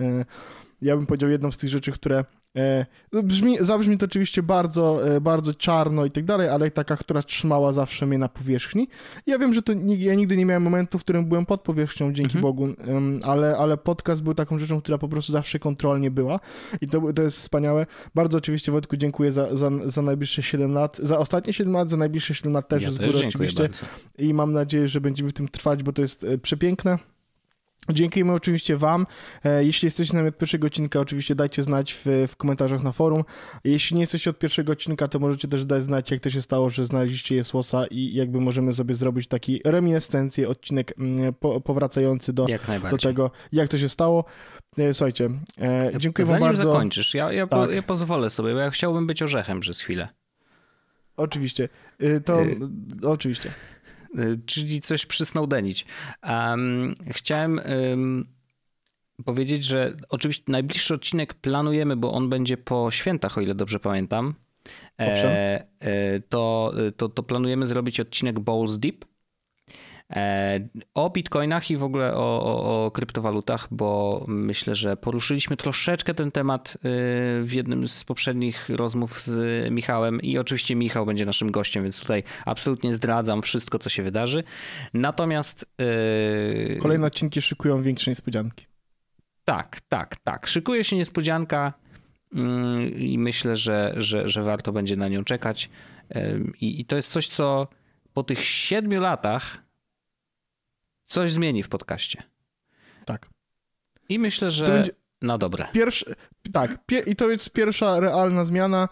ja bym powiedział, jedną z tych rzeczy, które E, no brzmi, zabrzmi to oczywiście bardzo, e, bardzo czarno i tak dalej, ale taka, która trzymała zawsze mnie na powierzchni. Ja wiem, że to ja nigdy nie miałem momentu, w którym byłem pod powierzchnią, dzięki mhm. Bogu, ale, ale podcast był taką rzeczą, która po prostu zawsze kontrolnie była i to, to jest wspaniałe. Bardzo oczywiście Wojtku dziękuję za, za, za najbliższe 7 lat, za ostatnie 7 lat, za najbliższe 7 lat też ja z góry też oczywiście bardzo. i mam nadzieję, że będziemy w tym trwać, bo to jest e, przepiękne. Dziękujemy oczywiście Wam. E, jeśli jesteście z nami od pierwszego odcinka, oczywiście dajcie znać w, w, komentarzach na forum. Jeśli nie jesteście od pierwszego odcinka, to możecie też dać znać, jak to się stało, że znaleźliście Jesłosa i jakby możemy sobie zrobić taki reminiscencję, odcinek mm, po, powracający do, do tego, jak to się stało. E, słuchajcie, e, dziękuję Zanim bardzo. Zanim zakończysz, ja, ja, tak. po, ja pozwolę sobie, bo ja chciałbym być orzechem przez chwilę. Oczywiście. To, y oczywiście. Y, czyli coś przysnowdenić. Um, chciałem um, powiedzieć, że oczywiście najbliższy odcinek planujemy, bo on będzie po świętach, o ile dobrze pamiętam. E, e, to, to, to planujemy zrobić odcinek Bowls Deep E, o bitcoinach i w ogóle o, o, o, kryptowalutach, bo myślę, że poruszyliśmy troszeczkę ten temat y, w jednym z poprzednich rozmów z Michałem i oczywiście Michał będzie naszym gościem, więc tutaj absolutnie zdradzam wszystko, co się wydarzy. Natomiast. Y, Kolejne odcinki szykują większe niespodzianki. Tak, tak, tak. Szykuje się niespodzianka y, i myślę, że, że, że warto będzie na nią czekać. I, I to jest coś, co po tych siedmiu latach coś zmieni w podcaście. Tak. I myślę, że będzie... na dobre. Pierwszy, tak, i to jest pierwsza realna zmiana,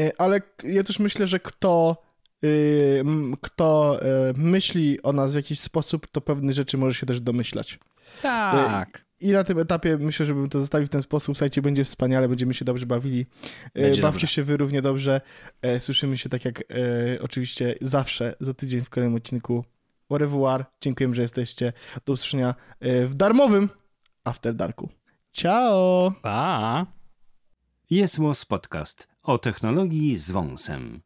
y, ale ja też myślę, że kto, y, kto y, myśli o nas w jakiś sposób, to pewne rzeczy może się też domyślać. Tak. I na tym etapie myślę, żebym to zostawił w ten sposób. Słuchajcie, będzie wspaniale, będziemy się dobrze bawili. Będzie Bawcie się wy równie dobrze. Słyszymy się tak jak oczywiście zawsze za tydzień w kolejnym odcinku Au revoir. Dziękujemy, że jesteście. Do usłyszenia y, w darmowym After Darku. Ciao! Pa! Jest podcast o technologii z wąsem.